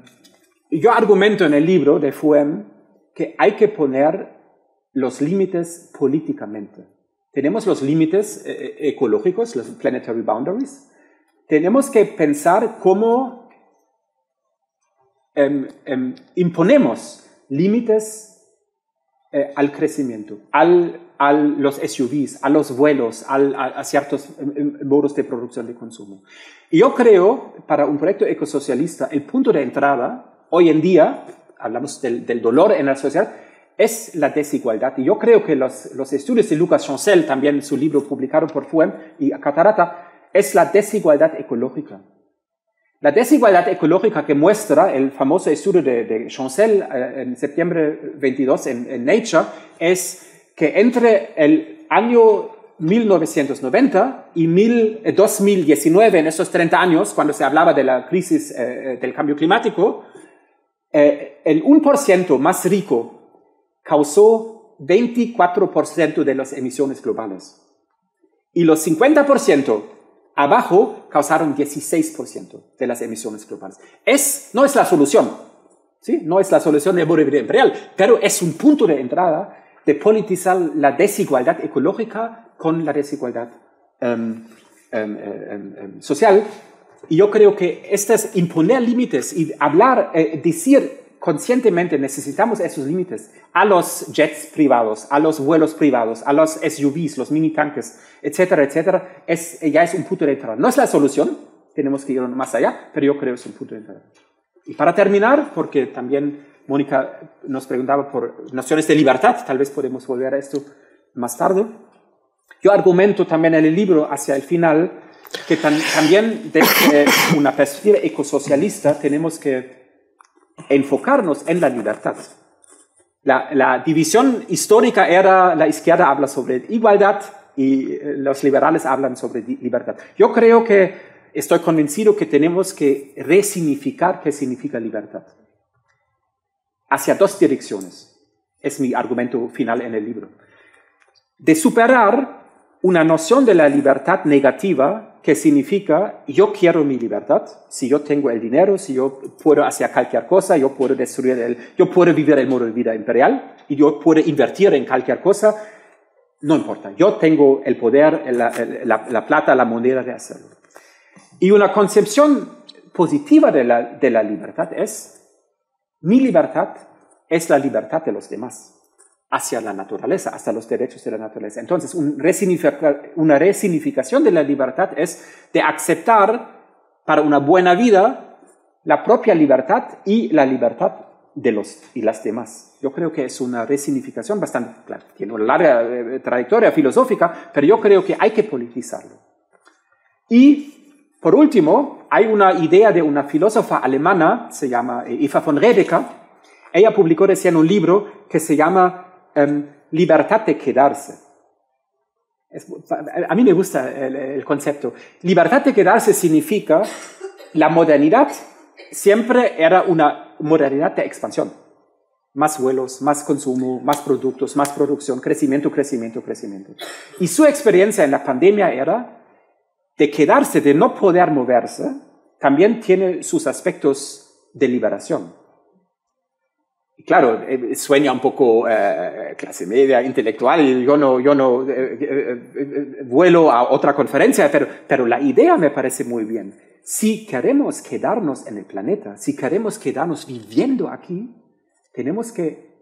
yo argumento en el libro de FUEM que hay que poner los límites políticamente. Tenemos los límites eh, eh, ecológicos, los planetary boundaries. Tenemos que pensar cómo em, em, imponemos límites eh, al crecimiento, al, a los SUVs, a los vuelos, a, ciertos em, modos de producción de consumo. Y yo creo, para un proyecto ecosocialista, el punto de entrada hoy en día, hablamos del, dolor en la sociedad, es la desigualdad. Y yo creo que los, estudios de Lucas Chancel, también su libro publicado por FUEM y Catarata, es la desigualdad ecológica. La desigualdad ecológica que muestra el famoso estudio de, Chancel eh, en septiembre 22 en, Nature es que entre el año 1990 y 2019, eh, en esos 30 años, cuando se hablaba de la crisis eh, del cambio climático, eh, el 1% más rico causó 24% de las emisiones globales. Y los 50% abajo causaron 16% de las emisiones globales. Es, no es la solución, no es la solución de morir imperial, pero es un punto de entrada de politizar la desigualdad ecológica con la desigualdad em, em, em, social y yo creo que este es imponer límites y hablar, eh, decir conscientemente necesitamos esos límites a los jets privados, a los vuelos privados, a los SUVs, los mini tanques, etcétera, etcétera, es, eh, ya es un punto de entrada. No es la solución, tenemos que ir más allá, pero yo creo que es un punto de entrada. Y para terminar, porque también Mónica nos preguntaba por naciones de libertad, tal vez podemos volver a esto más tarde. Yo argumento también en el libro hacia el final que también desde una perspectiva ecosocialista tenemos que enfocarnos en la libertad. La, la, división histórica era la izquierda habla sobre igualdad y eh, los liberales hablan sobre libertad. Yo creo que estoy convencido que tenemos que resignificar qué significa libertad. Hacia dos direcciones. Es mi argumento final en el libro. De superar una noción de la libertad negativa que significa yo quiero mi libertad, si yo tengo el dinero, si yo puedo hacer cualquier cosa, yo puedo destruir el, yo puedo vivir el modo de vida imperial y yo puedo invertir en cualquier cosa, no importa, yo tengo el poder, la, plata, la moneda de hacerlo. Y una concepción positiva de la, de la libertad es, mi libertad es la libertad de los demás hacia la naturaleza, hasta los derechos de la naturaleza. Entonces, una resignificación de la libertad es de aceptar para una buena vida la propia libertad y la libertad de los y las demás. Yo creo que es una resignificación bastante, claro, tiene una larga eh, trayectoria filosófica, pero yo creo que hay que politizarlo. Y, por último, hay una idea de una filósofa alemana, se llama eh, Eva von Redeker, ella publicó recién un libro que se llama Em, libertad de quedarse. a mí me gusta el concepto. Libertad de quedarse significa la modernidad siempre era una modernidad de expansión. Más vuelos, más consumo, más productos, más producción, crecimiento, crecimiento, crecimiento. Y su experiencia en la pandemia era de quedarse, de no poder moverse, también tiene sus aspectos de liberación claro, eh, sueña un poco eh, clase media, intelectual, yo no, yo no eh, vuelo a otra conferencia, pero, pero la idea me parece muy bien. Si queremos quedarnos en el planeta, si queremos quedarnos viviendo aquí, tenemos que,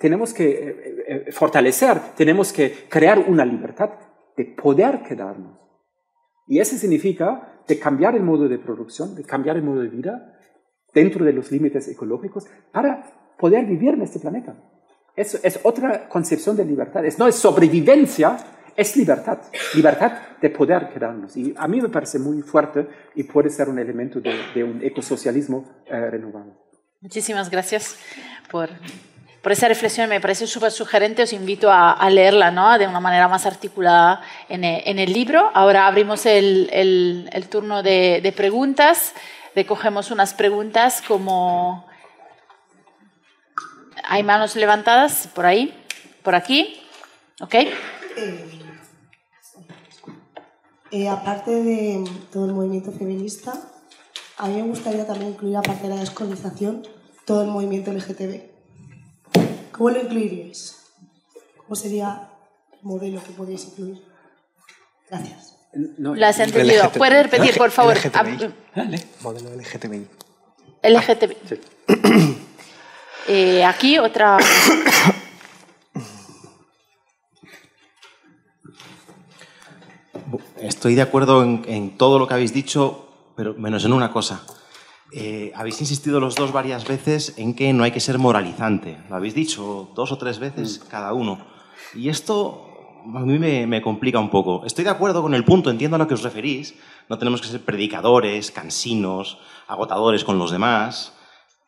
tenemos que fortalecer, tenemos que crear una libertad de poder quedarnos. Y eso significa de cambiar el modo de producción, de cambiar el modo de vida, dentro de los límites ecológicos para poder vivir en este planeta. Eso es otra concepción de libertad. Es, no es sobrevivencia, es libertad. Libertad de poder quedarnos. Y a mí me parece muy fuerte y puede ser un elemento de, un ecosocialismo eh, renovado. Muchísimas gracias por por esa reflexión me parece súper sugerente, os invito a, leerla ¿no? de una manera más articulada en el, libro. Ahora abrimos el, el, turno de, de preguntas recogemos unas preguntas como... ¿Hay manos levantadas por ahí? ¿Por aquí? ¿Ok? Eh, eh, aparte de todo el movimiento feminista, a mí me gustaría también incluir, aparte de la descolonización, todo el movimiento LGTB. ¿Cómo lo incluiríais? ¿Cómo sería el modelo que podéis incluir? Gracias. No, Lo entendido. ¿Puedes repetir, por favor? LGTBI. Modelo LGTBI. LGTBI. Eh, aquí otra. Estoy de acuerdo en, todo lo que habéis dicho, pero menos en una cosa. Eh, habéis insistido los dos varias veces en que no hay que ser moralizante. Lo habéis dicho dos o tres veces mm. cada uno. Y esto a mí me, complica un poco. Estoy de acuerdo con el punto, entiendo a lo que os referís. No tenemos que ser predicadores, cansinos, agotadores con los demás.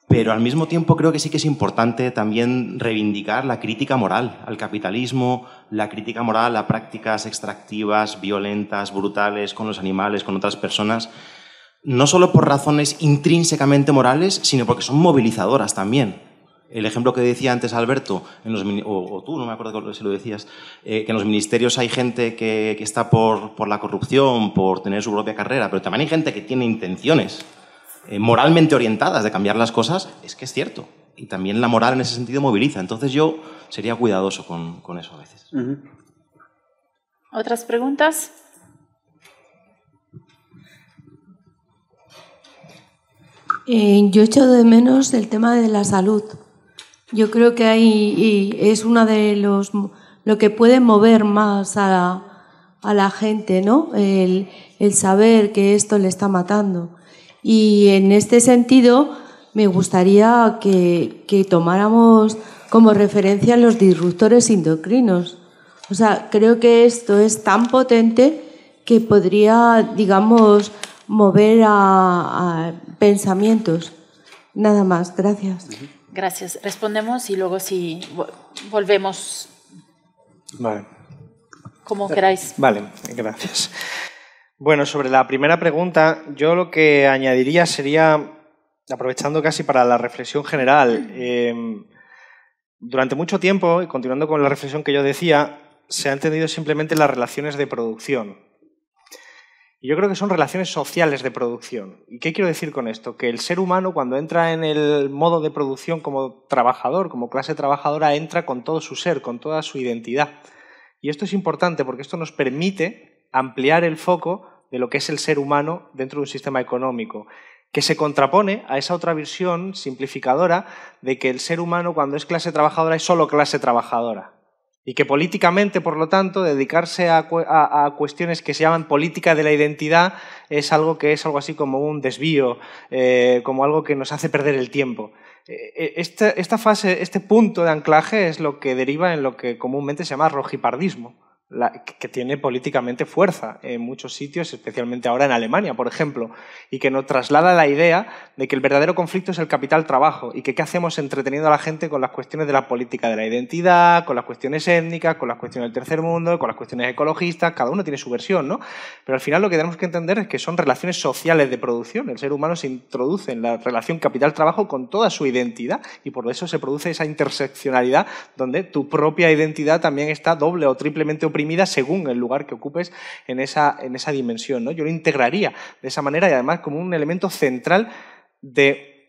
Pero al mismo tiempo creo que sí que es importante también reivindicar la crítica moral al capitalismo, la crítica moral a prácticas extractivas, violentas, brutales con los animales, con otras personas, no solo por razones intrínsecamente morales, sino porque son movilizadoras también el ejemplo que decía antes Alberto, en o, tú, no me acuerdo si lo decías, eh, que en los ministerios hay gente que, está por, la corrupción, por tener su propia carrera, pero también hay gente que tiene intenciones eh, moralmente orientadas de cambiar las cosas, es que es cierto. Y también la moral en ese sentido moviliza. Entonces yo sería cuidadoso con, eso a veces. ¿Otras preguntas? Eh, yo echo de menos el tema de la salud. Yo creo que ahí es una de los lo que puede mover más a la, a la gente, ¿no? El, saber que esto le está matando. Y en este sentido, me gustaría que, tomáramos como referencia los disruptores endocrinos. O sea, creo que esto es tan potente que podría, digamos, mover a, pensamientos. Nada más, gracias. Gracias. Respondemos y luego si volvemos. Vale. Como queráis. Vale, gracias. Bueno, sobre la primera pregunta, yo lo que añadiría sería, aprovechando casi para la reflexión general, em, durante mucho tiempo, y continuando con la reflexión que yo decía, se han entendido simplemente las relaciones de producción. Y yo creo que son relaciones sociales de producción. ¿Y qué quiero decir con esto? Que el ser humano cuando entra en el modo de producción como trabajador, como clase trabajadora, entra con todo su ser, con toda su identidad. Y esto es importante porque esto nos permite ampliar el foco de lo que es el ser humano dentro de un sistema económico, que se contrapone a esa otra visión simplificadora de que el ser humano cuando es clase trabajadora es solo clase trabajadora y que políticamente, por lo tanto, dedicarse a, cuestiones que se llaman política de la identidad es algo que es algo así como un desvío, eh, como algo que nos hace perder el tiempo. Eh, eh, esta fase, este punto de anclaje es lo que deriva en lo que comúnmente se llama rojipardismo que tiene políticamente fuerza en muchos sitios, especialmente ahora en Alemania, por ejemplo, y que nos traslada la idea de que el verdadero conflicto es el capital-trabajo y que qué hacemos entreteniendo a la gente con las cuestiones de la política de la identidad, con las cuestiones étnicas, con las cuestiones del tercer mundo, con las cuestiones ecologistas, cada uno tiene su versión, ¿no? Pero al final lo que tenemos que entender es que son relaciones sociales de producción, el ser humano se introduce en la relación capital-trabajo con toda su identidad y por eso se produce esa interseccionalidad donde tu propia identidad también está doble o triplemente o según el lugar que ocupes en esa, dimensión. Yo lo integraría de esa manera y además como un elemento central de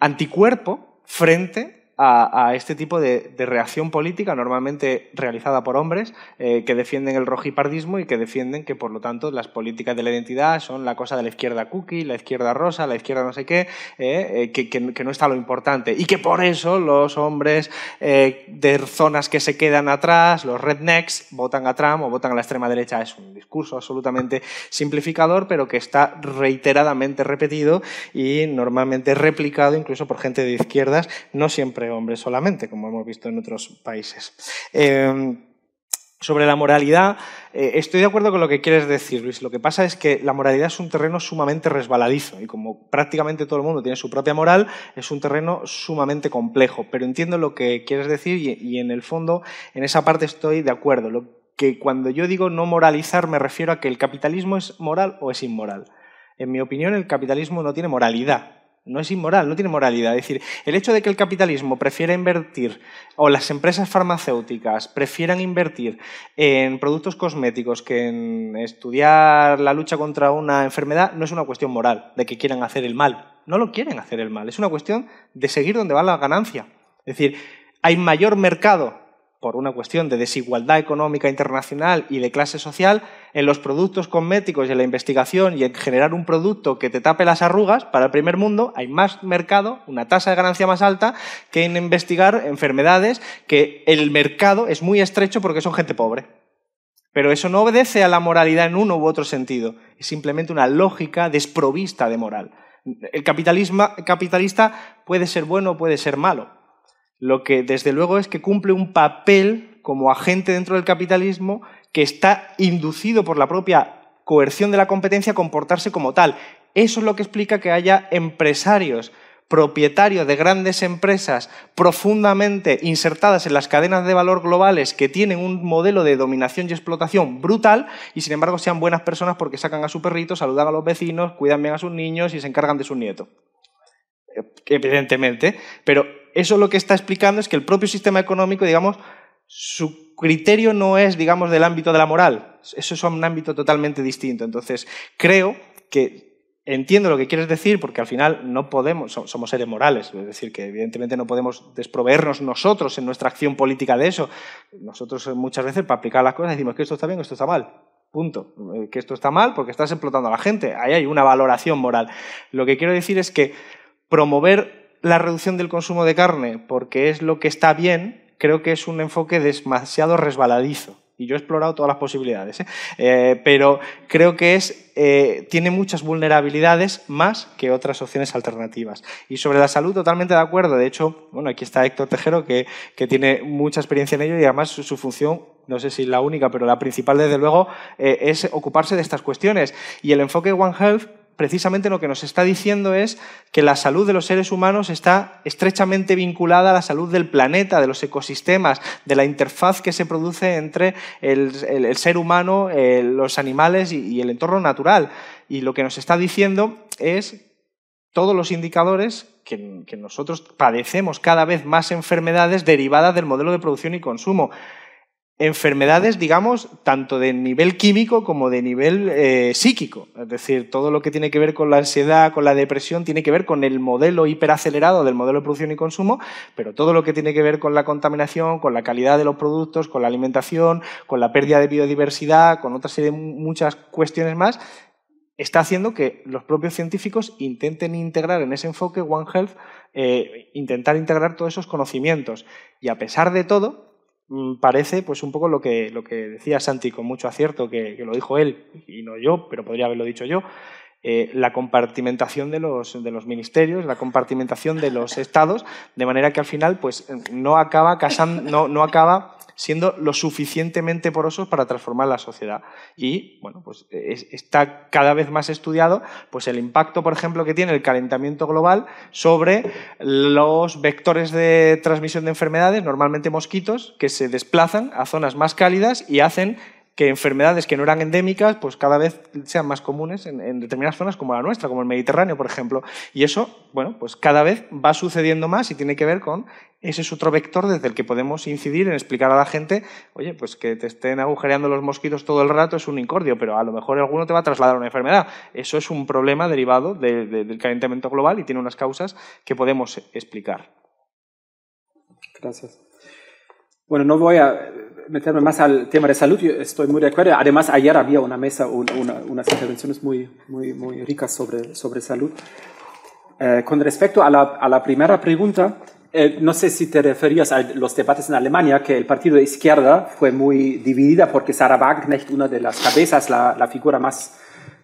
anticuerpo frente a, este tipo de, reacción política normalmente realizada por hombres eh, que defienden el rojipardismo y que defienden que, por lo tanto, las políticas de la identidad son la cosa de la izquierda cookie, la izquierda rosa, la izquierda no sé qué, eh, eh, que, no está lo importante. Y que por eso los hombres de zonas que se quedan atrás, los rednecks, votan a Trump o votan a la extrema derecha. Es un discurso absolutamente simplificador, pero que está reiteradamente repetido y normalmente replicado incluso por gente de izquierdas, no siempre hombre solamente, como hemos visto en otros países. Eh, sobre la moralidad, eh, estoy de acuerdo con lo que quieres decir, Luis. Lo que pasa es que la moralidad es un terreno sumamente resbaladizo y como prácticamente todo el mundo tiene su propia moral, es un terreno sumamente complejo. Pero entiendo lo que quieres decir y, y en el fondo, en esa parte estoy de acuerdo. Lo que cuando yo digo no moralizar me refiero a que el capitalismo es moral o es inmoral. En mi opinión, el capitalismo no tiene moralidad, no es inmoral, no tiene moralidad. Es decir, el hecho de que el capitalismo prefiera invertir, o las empresas farmacéuticas prefieran invertir en productos cosméticos que en estudiar la lucha contra una enfermedad, no es una cuestión moral de que quieran hacer el mal. No lo quieren hacer el mal, es una cuestión de seguir donde va la ganancia. Es decir, hay mayor mercado por una cuestión de desigualdad económica internacional y de clase social en los productos cosméticos y en la investigación y en generar un producto que te tape las arrugas, para el primer mundo hay más mercado, una tasa de ganancia más alta, que en investigar enfermedades que el mercado es muy estrecho porque son gente pobre. Pero eso no obedece a la moralidad en uno u otro sentido, es simplemente una lógica desprovista de moral. El capitalismo, capitalista puede ser bueno o puede ser malo. Lo que desde luego es que cumple un papel como agente dentro del capitalismo que está inducido por la propia coerción de la competencia a comportarse como tal. Eso es lo que explica que haya empresarios, propietarios de grandes empresas profundamente insertadas en las cadenas de valor globales que tienen un modelo de dominación y explotación brutal y sin embargo sean buenas personas porque sacan a su perrito, saludan a los vecinos, cuidan bien a sus niños y se encargan de sus nietos. Evidentemente, pero eso lo que está explicando es que el propio sistema económico, digamos, su criterio no es, digamos, del ámbito de la moral. Eso es un ámbito totalmente distinto. Entonces, creo que entiendo lo que quieres decir porque al final no podemos, somos seres morales, es decir, que evidentemente no podemos desproveernos nosotros en nuestra acción política de eso. Nosotros eh, muchas veces para aplicar las cosas decimos que esto está bien esto está mal. Punto. Eh, que esto está mal porque estás explotando a la gente. Ahí hay una valoración moral. Lo que quiero decir es que promover la reducción del consumo de carne porque es lo que está bien creo que es un enfoque demasiado resbaladizo. Y yo he explorado todas las posibilidades, ¿eh? Eh, pero creo que es, eh, tiene muchas vulnerabilidades más que otras opciones alternativas. Y sobre la salud, totalmente de acuerdo. De hecho, bueno, aquí está Héctor Tejero, que, que tiene mucha experiencia en ello y además su, función no sé si la única, pero la principal desde luego, es ocuparse de estas cuestiones. Y el enfoque One Health precisamente lo que nos está diciendo es que la salud de los seres humanos está estrechamente vinculada a la salud del planeta, de los ecosistemas, de la interfaz que se produce entre el, ser humano, eh, los animales y, el entorno natural. Y lo que nos está diciendo es todos los indicadores que, nosotros padecemos cada vez más enfermedades derivadas del modelo de producción y consumo enfermedades, digamos, tanto de nivel químico como de nivel eh, psíquico. Es decir, todo lo que tiene que ver con la ansiedad, con la depresión, tiene que ver con el modelo hiperacelerado del modelo de producción y consumo, pero todo lo que tiene que ver con la contaminación, con la calidad de los productos, con la alimentación, con la pérdida de biodiversidad, con otra serie de muchas cuestiones más, está haciendo que los propios científicos intenten integrar en ese enfoque One Health, eh, intentar integrar todos esos conocimientos. Y a pesar de todo, Mm, parece pues un poco lo que, lo que decía Santi con mucho acierto, que, lo dijo él y no yo, pero podría haberlo dicho yo, eh, la compartimentación de los, de los ministerios, la compartimentación de los estados, de manera que al final pues no acaba, casan, no, no acaba siendo lo suficientemente porosos para transformar la sociedad. Y, bueno, pues está cada vez más estudiado pues el impacto, por ejemplo, que tiene el calentamiento global sobre los vectores de transmisión de enfermedades, normalmente mosquitos, que se desplazan a zonas más cálidas y hacen que enfermedades que no eran endémicas, pues cada vez sean más comunes en, determinadas zonas como la nuestra, como el Mediterráneo, por ejemplo. Y eso, bueno, pues cada vez va sucediendo más y tiene que ver con ese es otro vector desde el que podemos incidir en explicar a la gente, oye, pues que te estén agujereando los mosquitos todo el rato es un incordio, pero a lo mejor alguno te va a trasladar una enfermedad. Eso es un problema derivado del calentamiento global y tiene unas causas que podemos explicar. Gracias. Bueno, no voy a meterme más al tema de salud, yo estoy muy de acuerdo. Además, ayer había una mesa, una, unas intervenciones muy, muy, muy ricas sobre, sobre salud. Eh, con respecto a la, a la primera pregunta, eh, no sé si te referías a los debates en Alemania, que el partido de izquierda fue muy dividida porque Sarah Wagner, una de las cabezas, la, la figura más,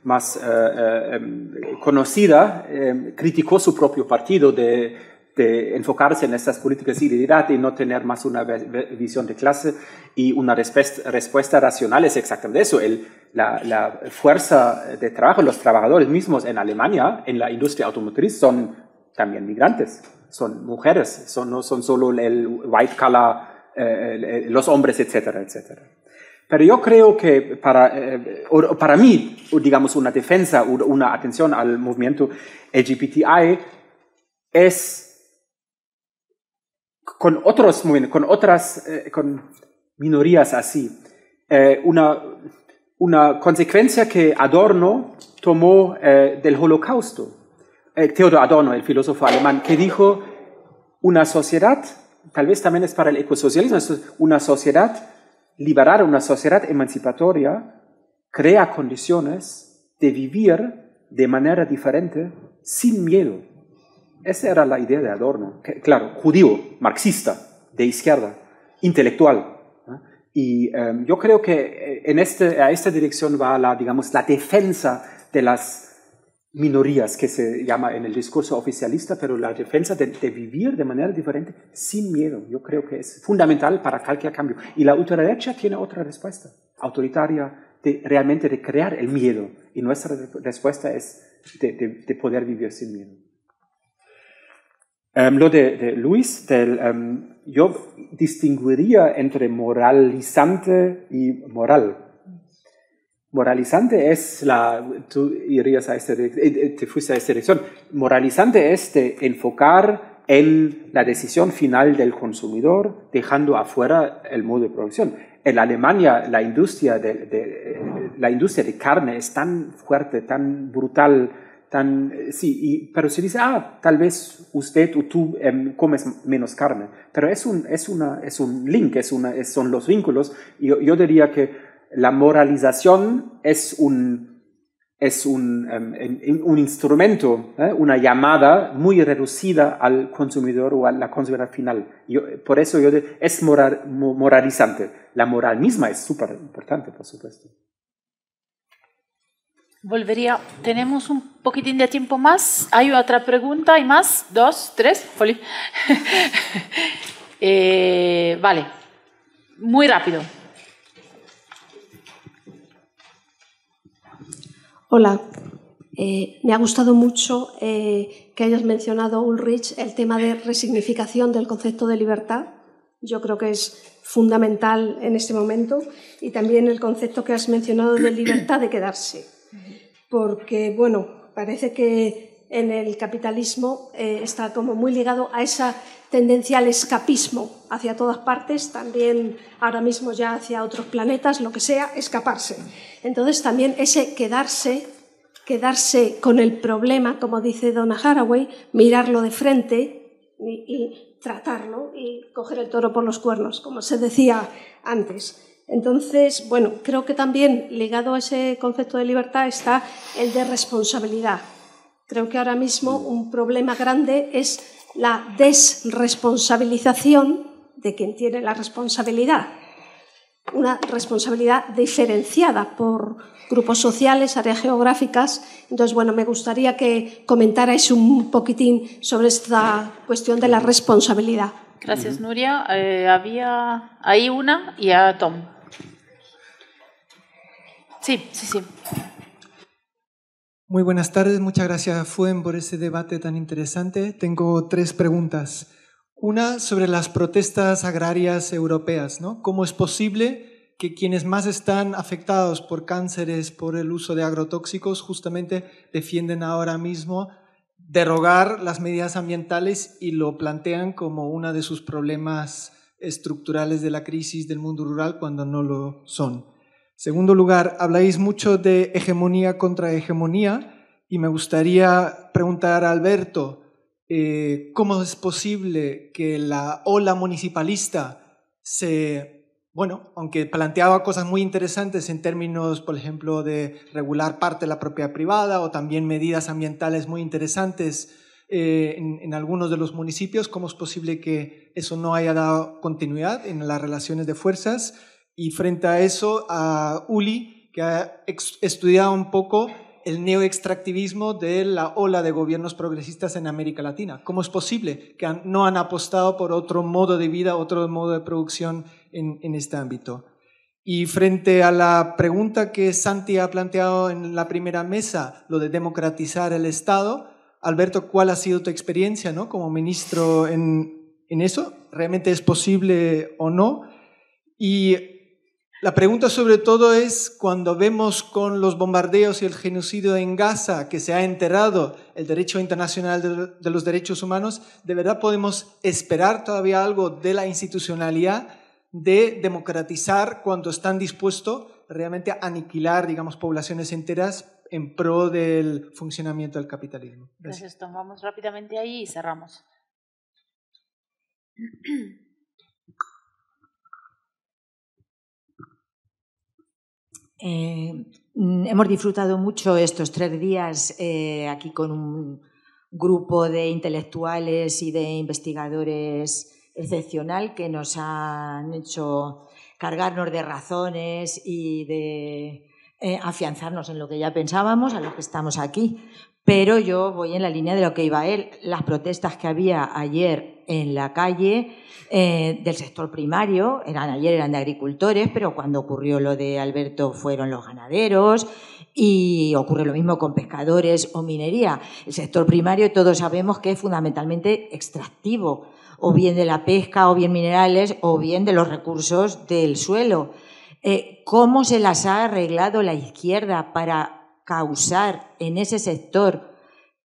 más eh, em, conocida, criticó su propio partido de de enfocarse en estas políticas de identidad y no tener más una visión de clase y una respuesta racional es exactamente eso. El, la, fuerza de trabajo, los trabajadores mismos en Alemania, en la industria automotriz, son también migrantes, son mujeres, son, no son solo el white collar, eh, los hombres, etcétera, etcétera. Pero yo creo que para, eh, para mí, digamos, una defensa, una atención al movimiento LGBTI es con otros con otras eh, minorías así. Eh, una, consecuencia que Adorno tomó eh, del holocausto. Theodor Adorno, el filósofo alemán, que dijo, una sociedad, tal vez también es para el ecosocialismo, una sociedad liberada, una sociedad emancipatoria, crea condiciones de vivir de manera diferente, sin miedo esa era la idea de Adorno, claro, judío, marxista, de izquierda, intelectual. Y em, yo creo que eh, en este, a esta dirección va la, digamos, la defensa de las minorías que se llama en el discurso oficialista, pero la defensa de, vivir de manera diferente sin miedo. Yo creo que es fundamental para cualquier cambio. Y la ultraderecha tiene otra respuesta, autoritaria, de, realmente de crear el miedo. Y nuestra respuesta es de poder vivir sin miedo. Em, lo de, Luis, em, yo distinguiría entre moralizante y moral. Moralizante es la, tú irías a esta, eh, eh, te fuiste a esta dirección. Moralizante es enfocar en la decisión final del consumidor, dejando afuera el modo de producción. En Alemania la industria de eh, la industria de carne es tan fuerte, tan brutal, eh, sí, pero se dice, ah, tal vez usted o tú em, comes menos carne, pero es un, es una, es un link, es una, son los vínculos, y yo, diría que la moralización es un, es un, em, un instrumento, ¿eh? una llamada muy reducida al consumidor o a la consumidora final. por eso yo es moralizante. La moral misma es súper importante, por supuesto. Volvería. Tenemos un poquitín de tiempo más. ¿Hay otra pregunta? ¿Hay más? ¿Dos? ¿Tres? eh, vale. Muy rápido. Hola. Eh, me ha gustado mucho eh, que hayas mencionado, Ulrich, el tema de resignificación del concepto de libertad. Yo creo que es fundamental en este momento. Y también el concepto que has mencionado de libertad de quedarse porque, bueno, parece que en el capitalismo eh, está como muy ligado a esa tendencia al escapismo hacia todas partes, también ahora mismo ya hacia otros planetas, lo que sea, escaparse. Entonces también ese quedarse, quedarse con el problema, como dice Donna Haraway, mirarlo de frente y tratarlo y coger el toro por los cuernos, como se decía antes. Entonces, bueno, creo que también ligado a ese concepto de libertad está el de responsabilidad. Creo que ahora mismo mm. un problema grande es la desresponsabilización de quien tiene la responsabilidad. Una responsabilidad diferenciada por grupos sociales, áreas geográficas. Entonces, bueno, me gustaría que comentarais un poquitín sobre esta cuestión de la responsabilidad. Gracias, Nuria. Eh, había ahí una y a Tom. Sí, sí, sí. Muy buenas tardes, muchas gracias Fuen por ese debate tan interesante. Tengo tres preguntas. Una sobre las protestas agrarias europeas, ¿no? ¿Cómo es posible que quienes más están afectados por cánceres, por el uso de agrotóxicos, justamente defienden ahora mismo derogar las medidas ambientales y lo plantean como uno de sus problemas estructurales de la crisis del mundo rural cuando no lo son? Segundo lugar, habláis mucho de hegemonía contra hegemonía y me gustaría preguntar a Alberto, eh, ¿cómo es posible que la ola municipalista se, bueno, aunque planteaba cosas muy interesantes en términos, por ejemplo, de regular parte de la propiedad privada o también medidas ambientales muy interesantes eh, en algunos de los municipios, ¿cómo es posible que eso no haya dado continuidad en las relaciones de fuerzas? Y frente a eso, a Uli, que ha estudiado un poco el neoextractivismo de la ola de gobiernos progresistas en América Latina. ¿Cómo es posible que no han apostado por otro modo de vida, otro modo de producción en, este ámbito? Y frente a la pregunta que Santi ha planteado en la primera mesa, lo de democratizar el Estado, Alberto, ¿cuál ha sido tu experiencia ¿no? como ministro en, en eso? ¿Realmente es posible o no? Y la pregunta sobre todo es cuando vemos con los bombardeos y el genocidio en Gaza que se ha enterrado el derecho internacional de los derechos humanos, ¿de verdad podemos esperar todavía algo de la institucionalidad de democratizar cuando están dispuestos realmente a aniquilar, digamos, poblaciones enteras en pro del funcionamiento del capitalismo? Gracias, tomamos rápidamente ahí y cerramos. Eh, hemos disfrutado mucho estos tres días eh, aquí con un grupo de intelectuales y de investigadores excepcional que nos han hecho cargarnos de razones y de eh, afianzarnos en lo que ya pensábamos, a lo que estamos aquí. Pero yo voy en la línea de lo que iba él. Las protestas que había ayer en la calle eh, del sector primario, eran ayer eran de agricultores, pero cuando ocurrió lo de Alberto fueron los ganaderos y ocurre lo mismo con pescadores o minería. El sector primario todos sabemos que es fundamentalmente extractivo, o bien de la pesca, o bien minerales, o bien de los recursos del suelo. Eh, ¿Cómo se las ha arreglado la izquierda para causar en ese sector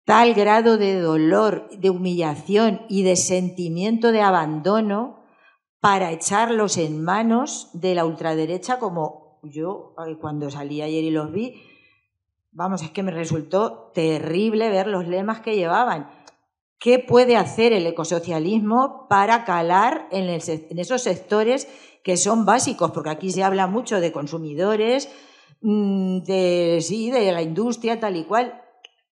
tal grado de dolor, de humillación y de sentimiento de abandono para echarlos en manos de la ultraderecha como yo eh, cuando salí ayer y los vi. Vamos, es que me resultó terrible ver los lemas que llevaban. ¿Qué puede hacer el ecosocialismo para calar en, en esos sectores que son básicos? Porque aquí se habla mucho de consumidores, mm, de, sí, de la industria, tal y cual,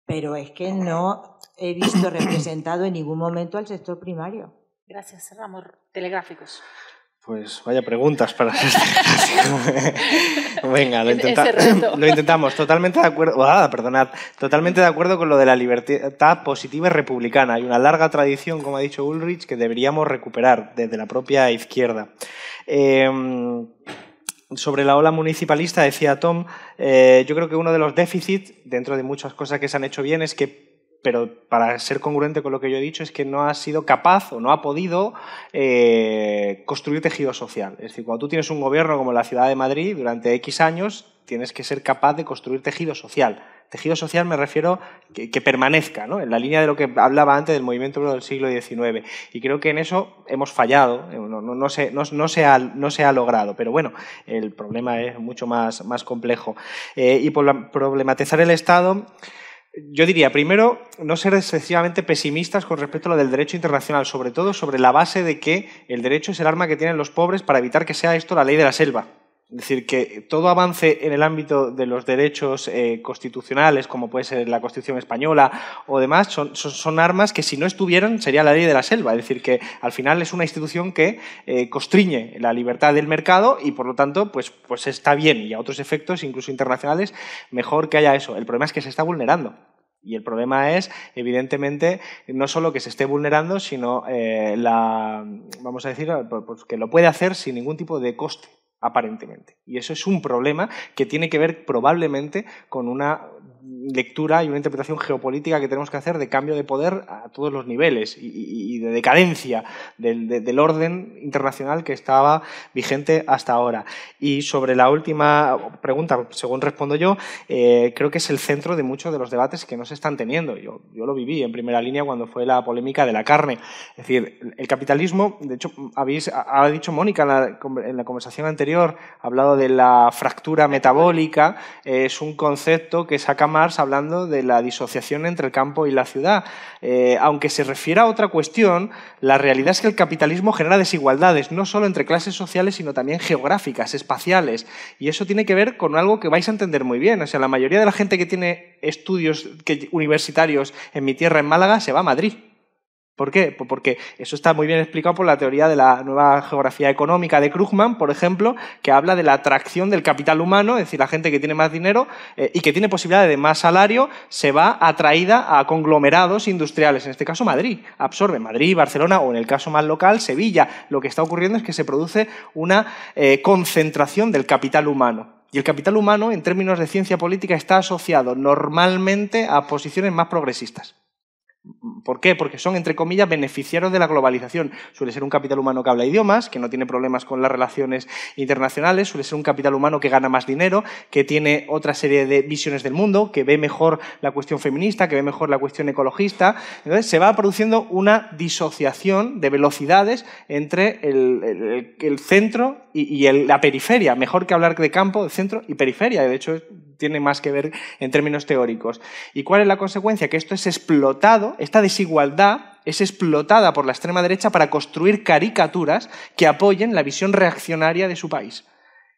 pero es que no he visto representado en ningún momento al sector primario. Gracias, Ramón. telegráficos. Pues vaya preguntas para Venga, lo, lo, intentamos. Totalmente de acuerdo. Ah, perdonad. Totalmente de acuerdo con lo de la libertad positiva y republicana. Hay una larga tradición, como ha dicho Ulrich, que deberíamos recuperar desde la propia izquierda. Em, sobre la ola municipalista, decía Tom, eh, yo creo que uno de los déficits, dentro de muchas cosas que se han hecho bien, es que pero para ser congruente con lo que yo he dicho, es que no ha sido capaz o no ha podido eh, construir tejido social. Es decir, cuando tú tienes un gobierno como la Ciudad de Madrid durante X años, tienes que ser capaz de construir tejido social. Tejido social me refiero que, permanezca, ¿no? en la línea de lo que hablaba antes del movimiento del siglo XIX. Y creo que en eso hemos fallado, eh, no, no, no, se, no se, ha, logrado. Pero bueno, el problema es mucho más, más complejo. Eh, y problematizar el Estado yo diría, primero, no ser excesivamente pesimistas con respecto a lo del derecho internacional, sobre todo sobre la base de que el derecho es el arma que tienen los pobres para evitar que sea esto la ley de la selva. Es decir, que todo avance en el ámbito de los derechos eh, constitucionales, como puede ser la Constitución española o demás, son, armas que si no estuvieran sería la ley de la selva. Es decir, que al final es una institución que eh, constriñe la libertad del mercado y por lo tanto pues, pues está bien y a otros efectos, incluso internacionales, mejor que haya eso. El problema es que se está vulnerando. Y el problema es, evidentemente, no solo que se esté vulnerando, sino eh, vamos a decir, pues, pues que lo puede hacer sin ningún tipo de coste aparentemente. Y eso es un problema que tiene que ver probablemente con una lectura y una interpretación geopolítica que tenemos que hacer de cambio de poder a todos los niveles y, de decadencia del, orden internacional que estaba vigente hasta ahora. Y sobre la última pregunta, según respondo yo, eh, creo que es el centro de muchos de los debates que no se están teniendo. Yo, lo viví en primera línea cuando fue la polémica de la carne. Es decir, el capitalismo, de hecho, habéis, ha dicho Mónica en la, conversación anterior, ha hablado de la fractura metabólica, es un concepto que saca hablando de la disociación entre el campo y la ciudad. Eh, aunque se refiera a otra cuestión, la realidad es que el capitalismo genera desigualdades, no solo entre clases sociales, sino también geográficas, espaciales. Y eso tiene que ver con algo que vais a entender muy bien. O sea, la mayoría de la gente que tiene estudios universitarios en mi tierra, en Málaga, se va a Madrid. ¿Por qué? Pues porque eso está muy bien explicado por la teoría de la nueva geografía económica de Krugman, por ejemplo, que habla de la atracción del capital humano, es decir, la gente que tiene más dinero eh, y que tiene posibilidades de más salario se va atraída a conglomerados industriales, en este caso Madrid, absorbe Madrid, Barcelona o en el caso más local, Sevilla. Lo que está ocurriendo es que se produce una eh, concentración del capital humano. Y el capital humano, en términos de ciencia política, está asociado normalmente a posiciones más progresistas. ¿Por qué? Porque son, entre comillas, beneficiarios de la globalización. Suele ser un capital humano que habla idiomas, que no tiene problemas con las relaciones internacionales, suele ser un capital humano que gana más dinero, que tiene otra serie de visiones del mundo, que ve mejor la cuestión feminista, que ve mejor la cuestión ecologista. Entonces, se va produciendo una disociación de velocidades entre el, centro y, la periferia. Mejor que hablar de campo, de centro y periferia. De hecho, tiene más que ver en términos teóricos. ¿Y cuál es la consecuencia? Que esto es explotado, esta desigualdad es explotada por la extrema derecha para construir caricaturas que apoyen la visión reaccionaria de su país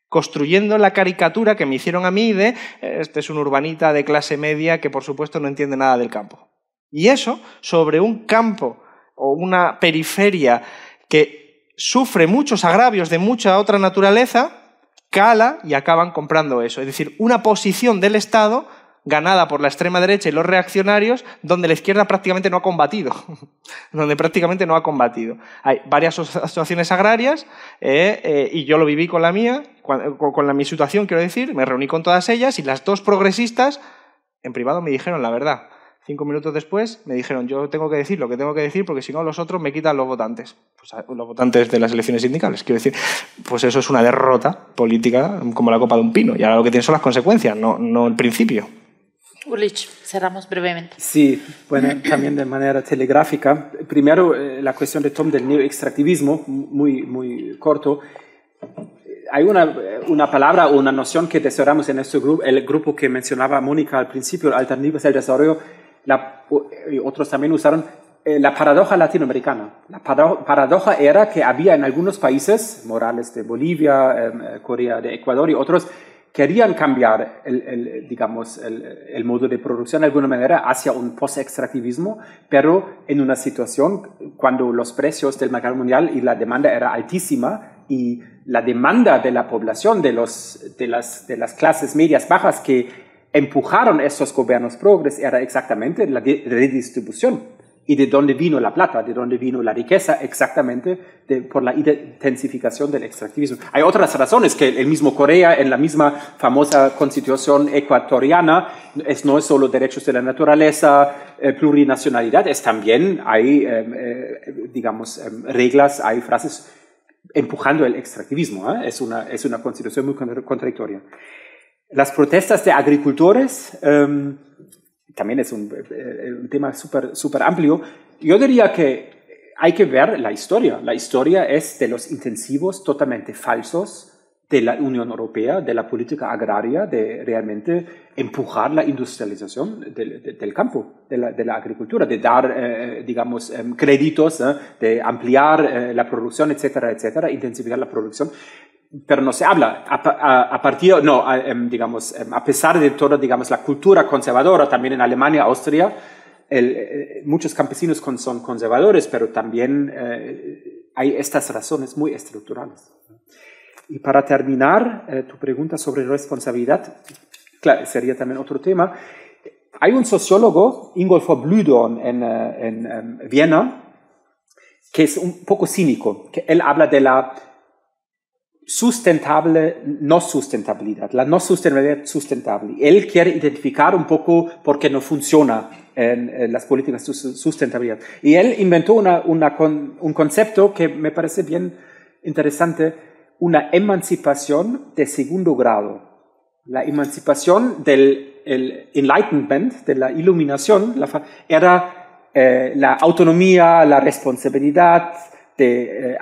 construyendo la caricatura que me hicieron a mí de eh, este es un urbanita de clase media que por supuesto no entiende nada del campo. Y eso sobre un campo o una periferia que sufre muchos agravios de mucha otra naturaleza, cala y acaban comprando eso. Es decir, una posición del Estado ganada por la extrema derecha y los reaccionarios, donde la izquierda prácticamente no ha combatido, donde prácticamente no ha combatido. Hay varias asociaciones agrarias, eh, eh, y yo lo viví con la mía, con, la mi situación, quiero decir, me reuní con todas ellas, y las dos progresistas, en privado me dijeron la verdad, Cinco minutos después me dijeron, yo tengo que decir lo que tengo que decir porque si no los otros me quitan los votantes. Pues, los votantes de las elecciones sindicales. Quiero decir, pues eso es una derrota política como la copa de un pino. Y ahora lo que tienen son las consecuencias, no, no el principio. Ulrich, cerramos brevemente. Sí, bueno, también de manera telegráfica. Primero, eh, la cuestión de Tom del neoextractivismo, muy, muy corto. Eh, hay una, eh, una palabra o una noción que deseamos en este grupo, el grupo que mencionaba Mónica al principio, alternativas del desarrollo, la, eh, otros también usaron eh, la paradoja latinoamericana. La paradoja era que había en algunos países, Morales de Bolivia, em, eh, Corea de Ecuador y otros, querían cambiar el, digamos, el, modo de producción de alguna manera hacia un post-extractivismo, pero en una situación cuando los precios del mercado mundial y la demanda era altísima y la demanda de la población, de, los, de, las, de las clases medias bajas que empujaron esos gobiernos progres era exactamente la redistribución y de dónde vino la plata, de dónde vino la riqueza, exactamente por la intensificación del extractivismo. Hay otras razones que el mismo Corea, en la misma famosa constitución ecuatoriana, es no es solo derechos de la naturaleza, eh, plurinacionalidad, es también, hay, eh, eh, digamos, reglas, hay frases empujando el extractivismo. Es, una, es una constitución muy contradictoria. Las protestas de agricultores em, también es un, eh, eh, tema súper super amplio. Yo diría que hay que ver la historia. La historia es de los intensivos totalmente falsos de la Unión Europea, de la política agraria, de realmente empujar la industrialización del, campo, de la, agricultura, de dar, eh, digamos, em, créditos, de ampliar la producción, etcétera, etcétera, intensificar la producción pero no se habla. A, partir, no, em, digamos, em, a pesar de toda, digamos, la cultura conservadora, también en Alemania, Austria, eh, muchos campesinos son conservadores, pero también eh, hay estas razones muy estructurales. Y para terminar, eh, tu pregunta sobre responsabilidad, claro, sería también otro tema. Hay un sociólogo, Ingolfo Blüdorn, en, en, en em, Viena, que es un poco cínico, que él habla de la sustentable, no sustentabilidad, la no sustentabilidad sustentable. Él quiere identificar un poco por qué no funciona en, las políticas de sustentabilidad. Y él inventó un concepto que me parece bien interesante, una emancipación de segundo grado. La emancipación del enlightenment, de la iluminación, era eh, la autonomía, la responsabilidad, de,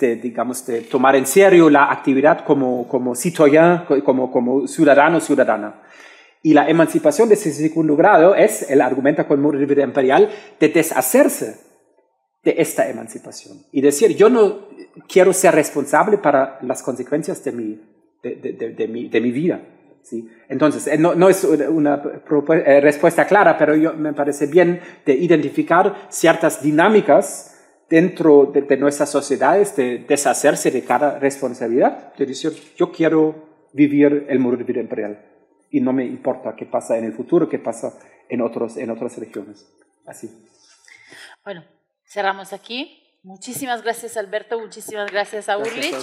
eh, digamos, de tomar en serio la actividad como, como citoyen, como, como ciudadano, ciudadana. Y la emancipación de ese segundo grado es, el argumento con muy imperial, de deshacerse de esta emancipación. Y decir, yo no quiero ser responsable para las consecuencias de mi, de, de, de mi, vida. ¿sí? Entonces, eh, no, no es una eh, respuesta clara, pero yo, me parece bien de identificar ciertas dinámicas dentro de, nuestras sociedades de deshacerse de cada responsabilidad, de decir, yo quiero vivir el mundo de vida imperial y no me importa qué pasa en el futuro, qué pasa en, otros, en otras regiones. Así. Bueno, cerramos aquí. Muchísimas gracias Alberto, muchísimas gracias a Urlich.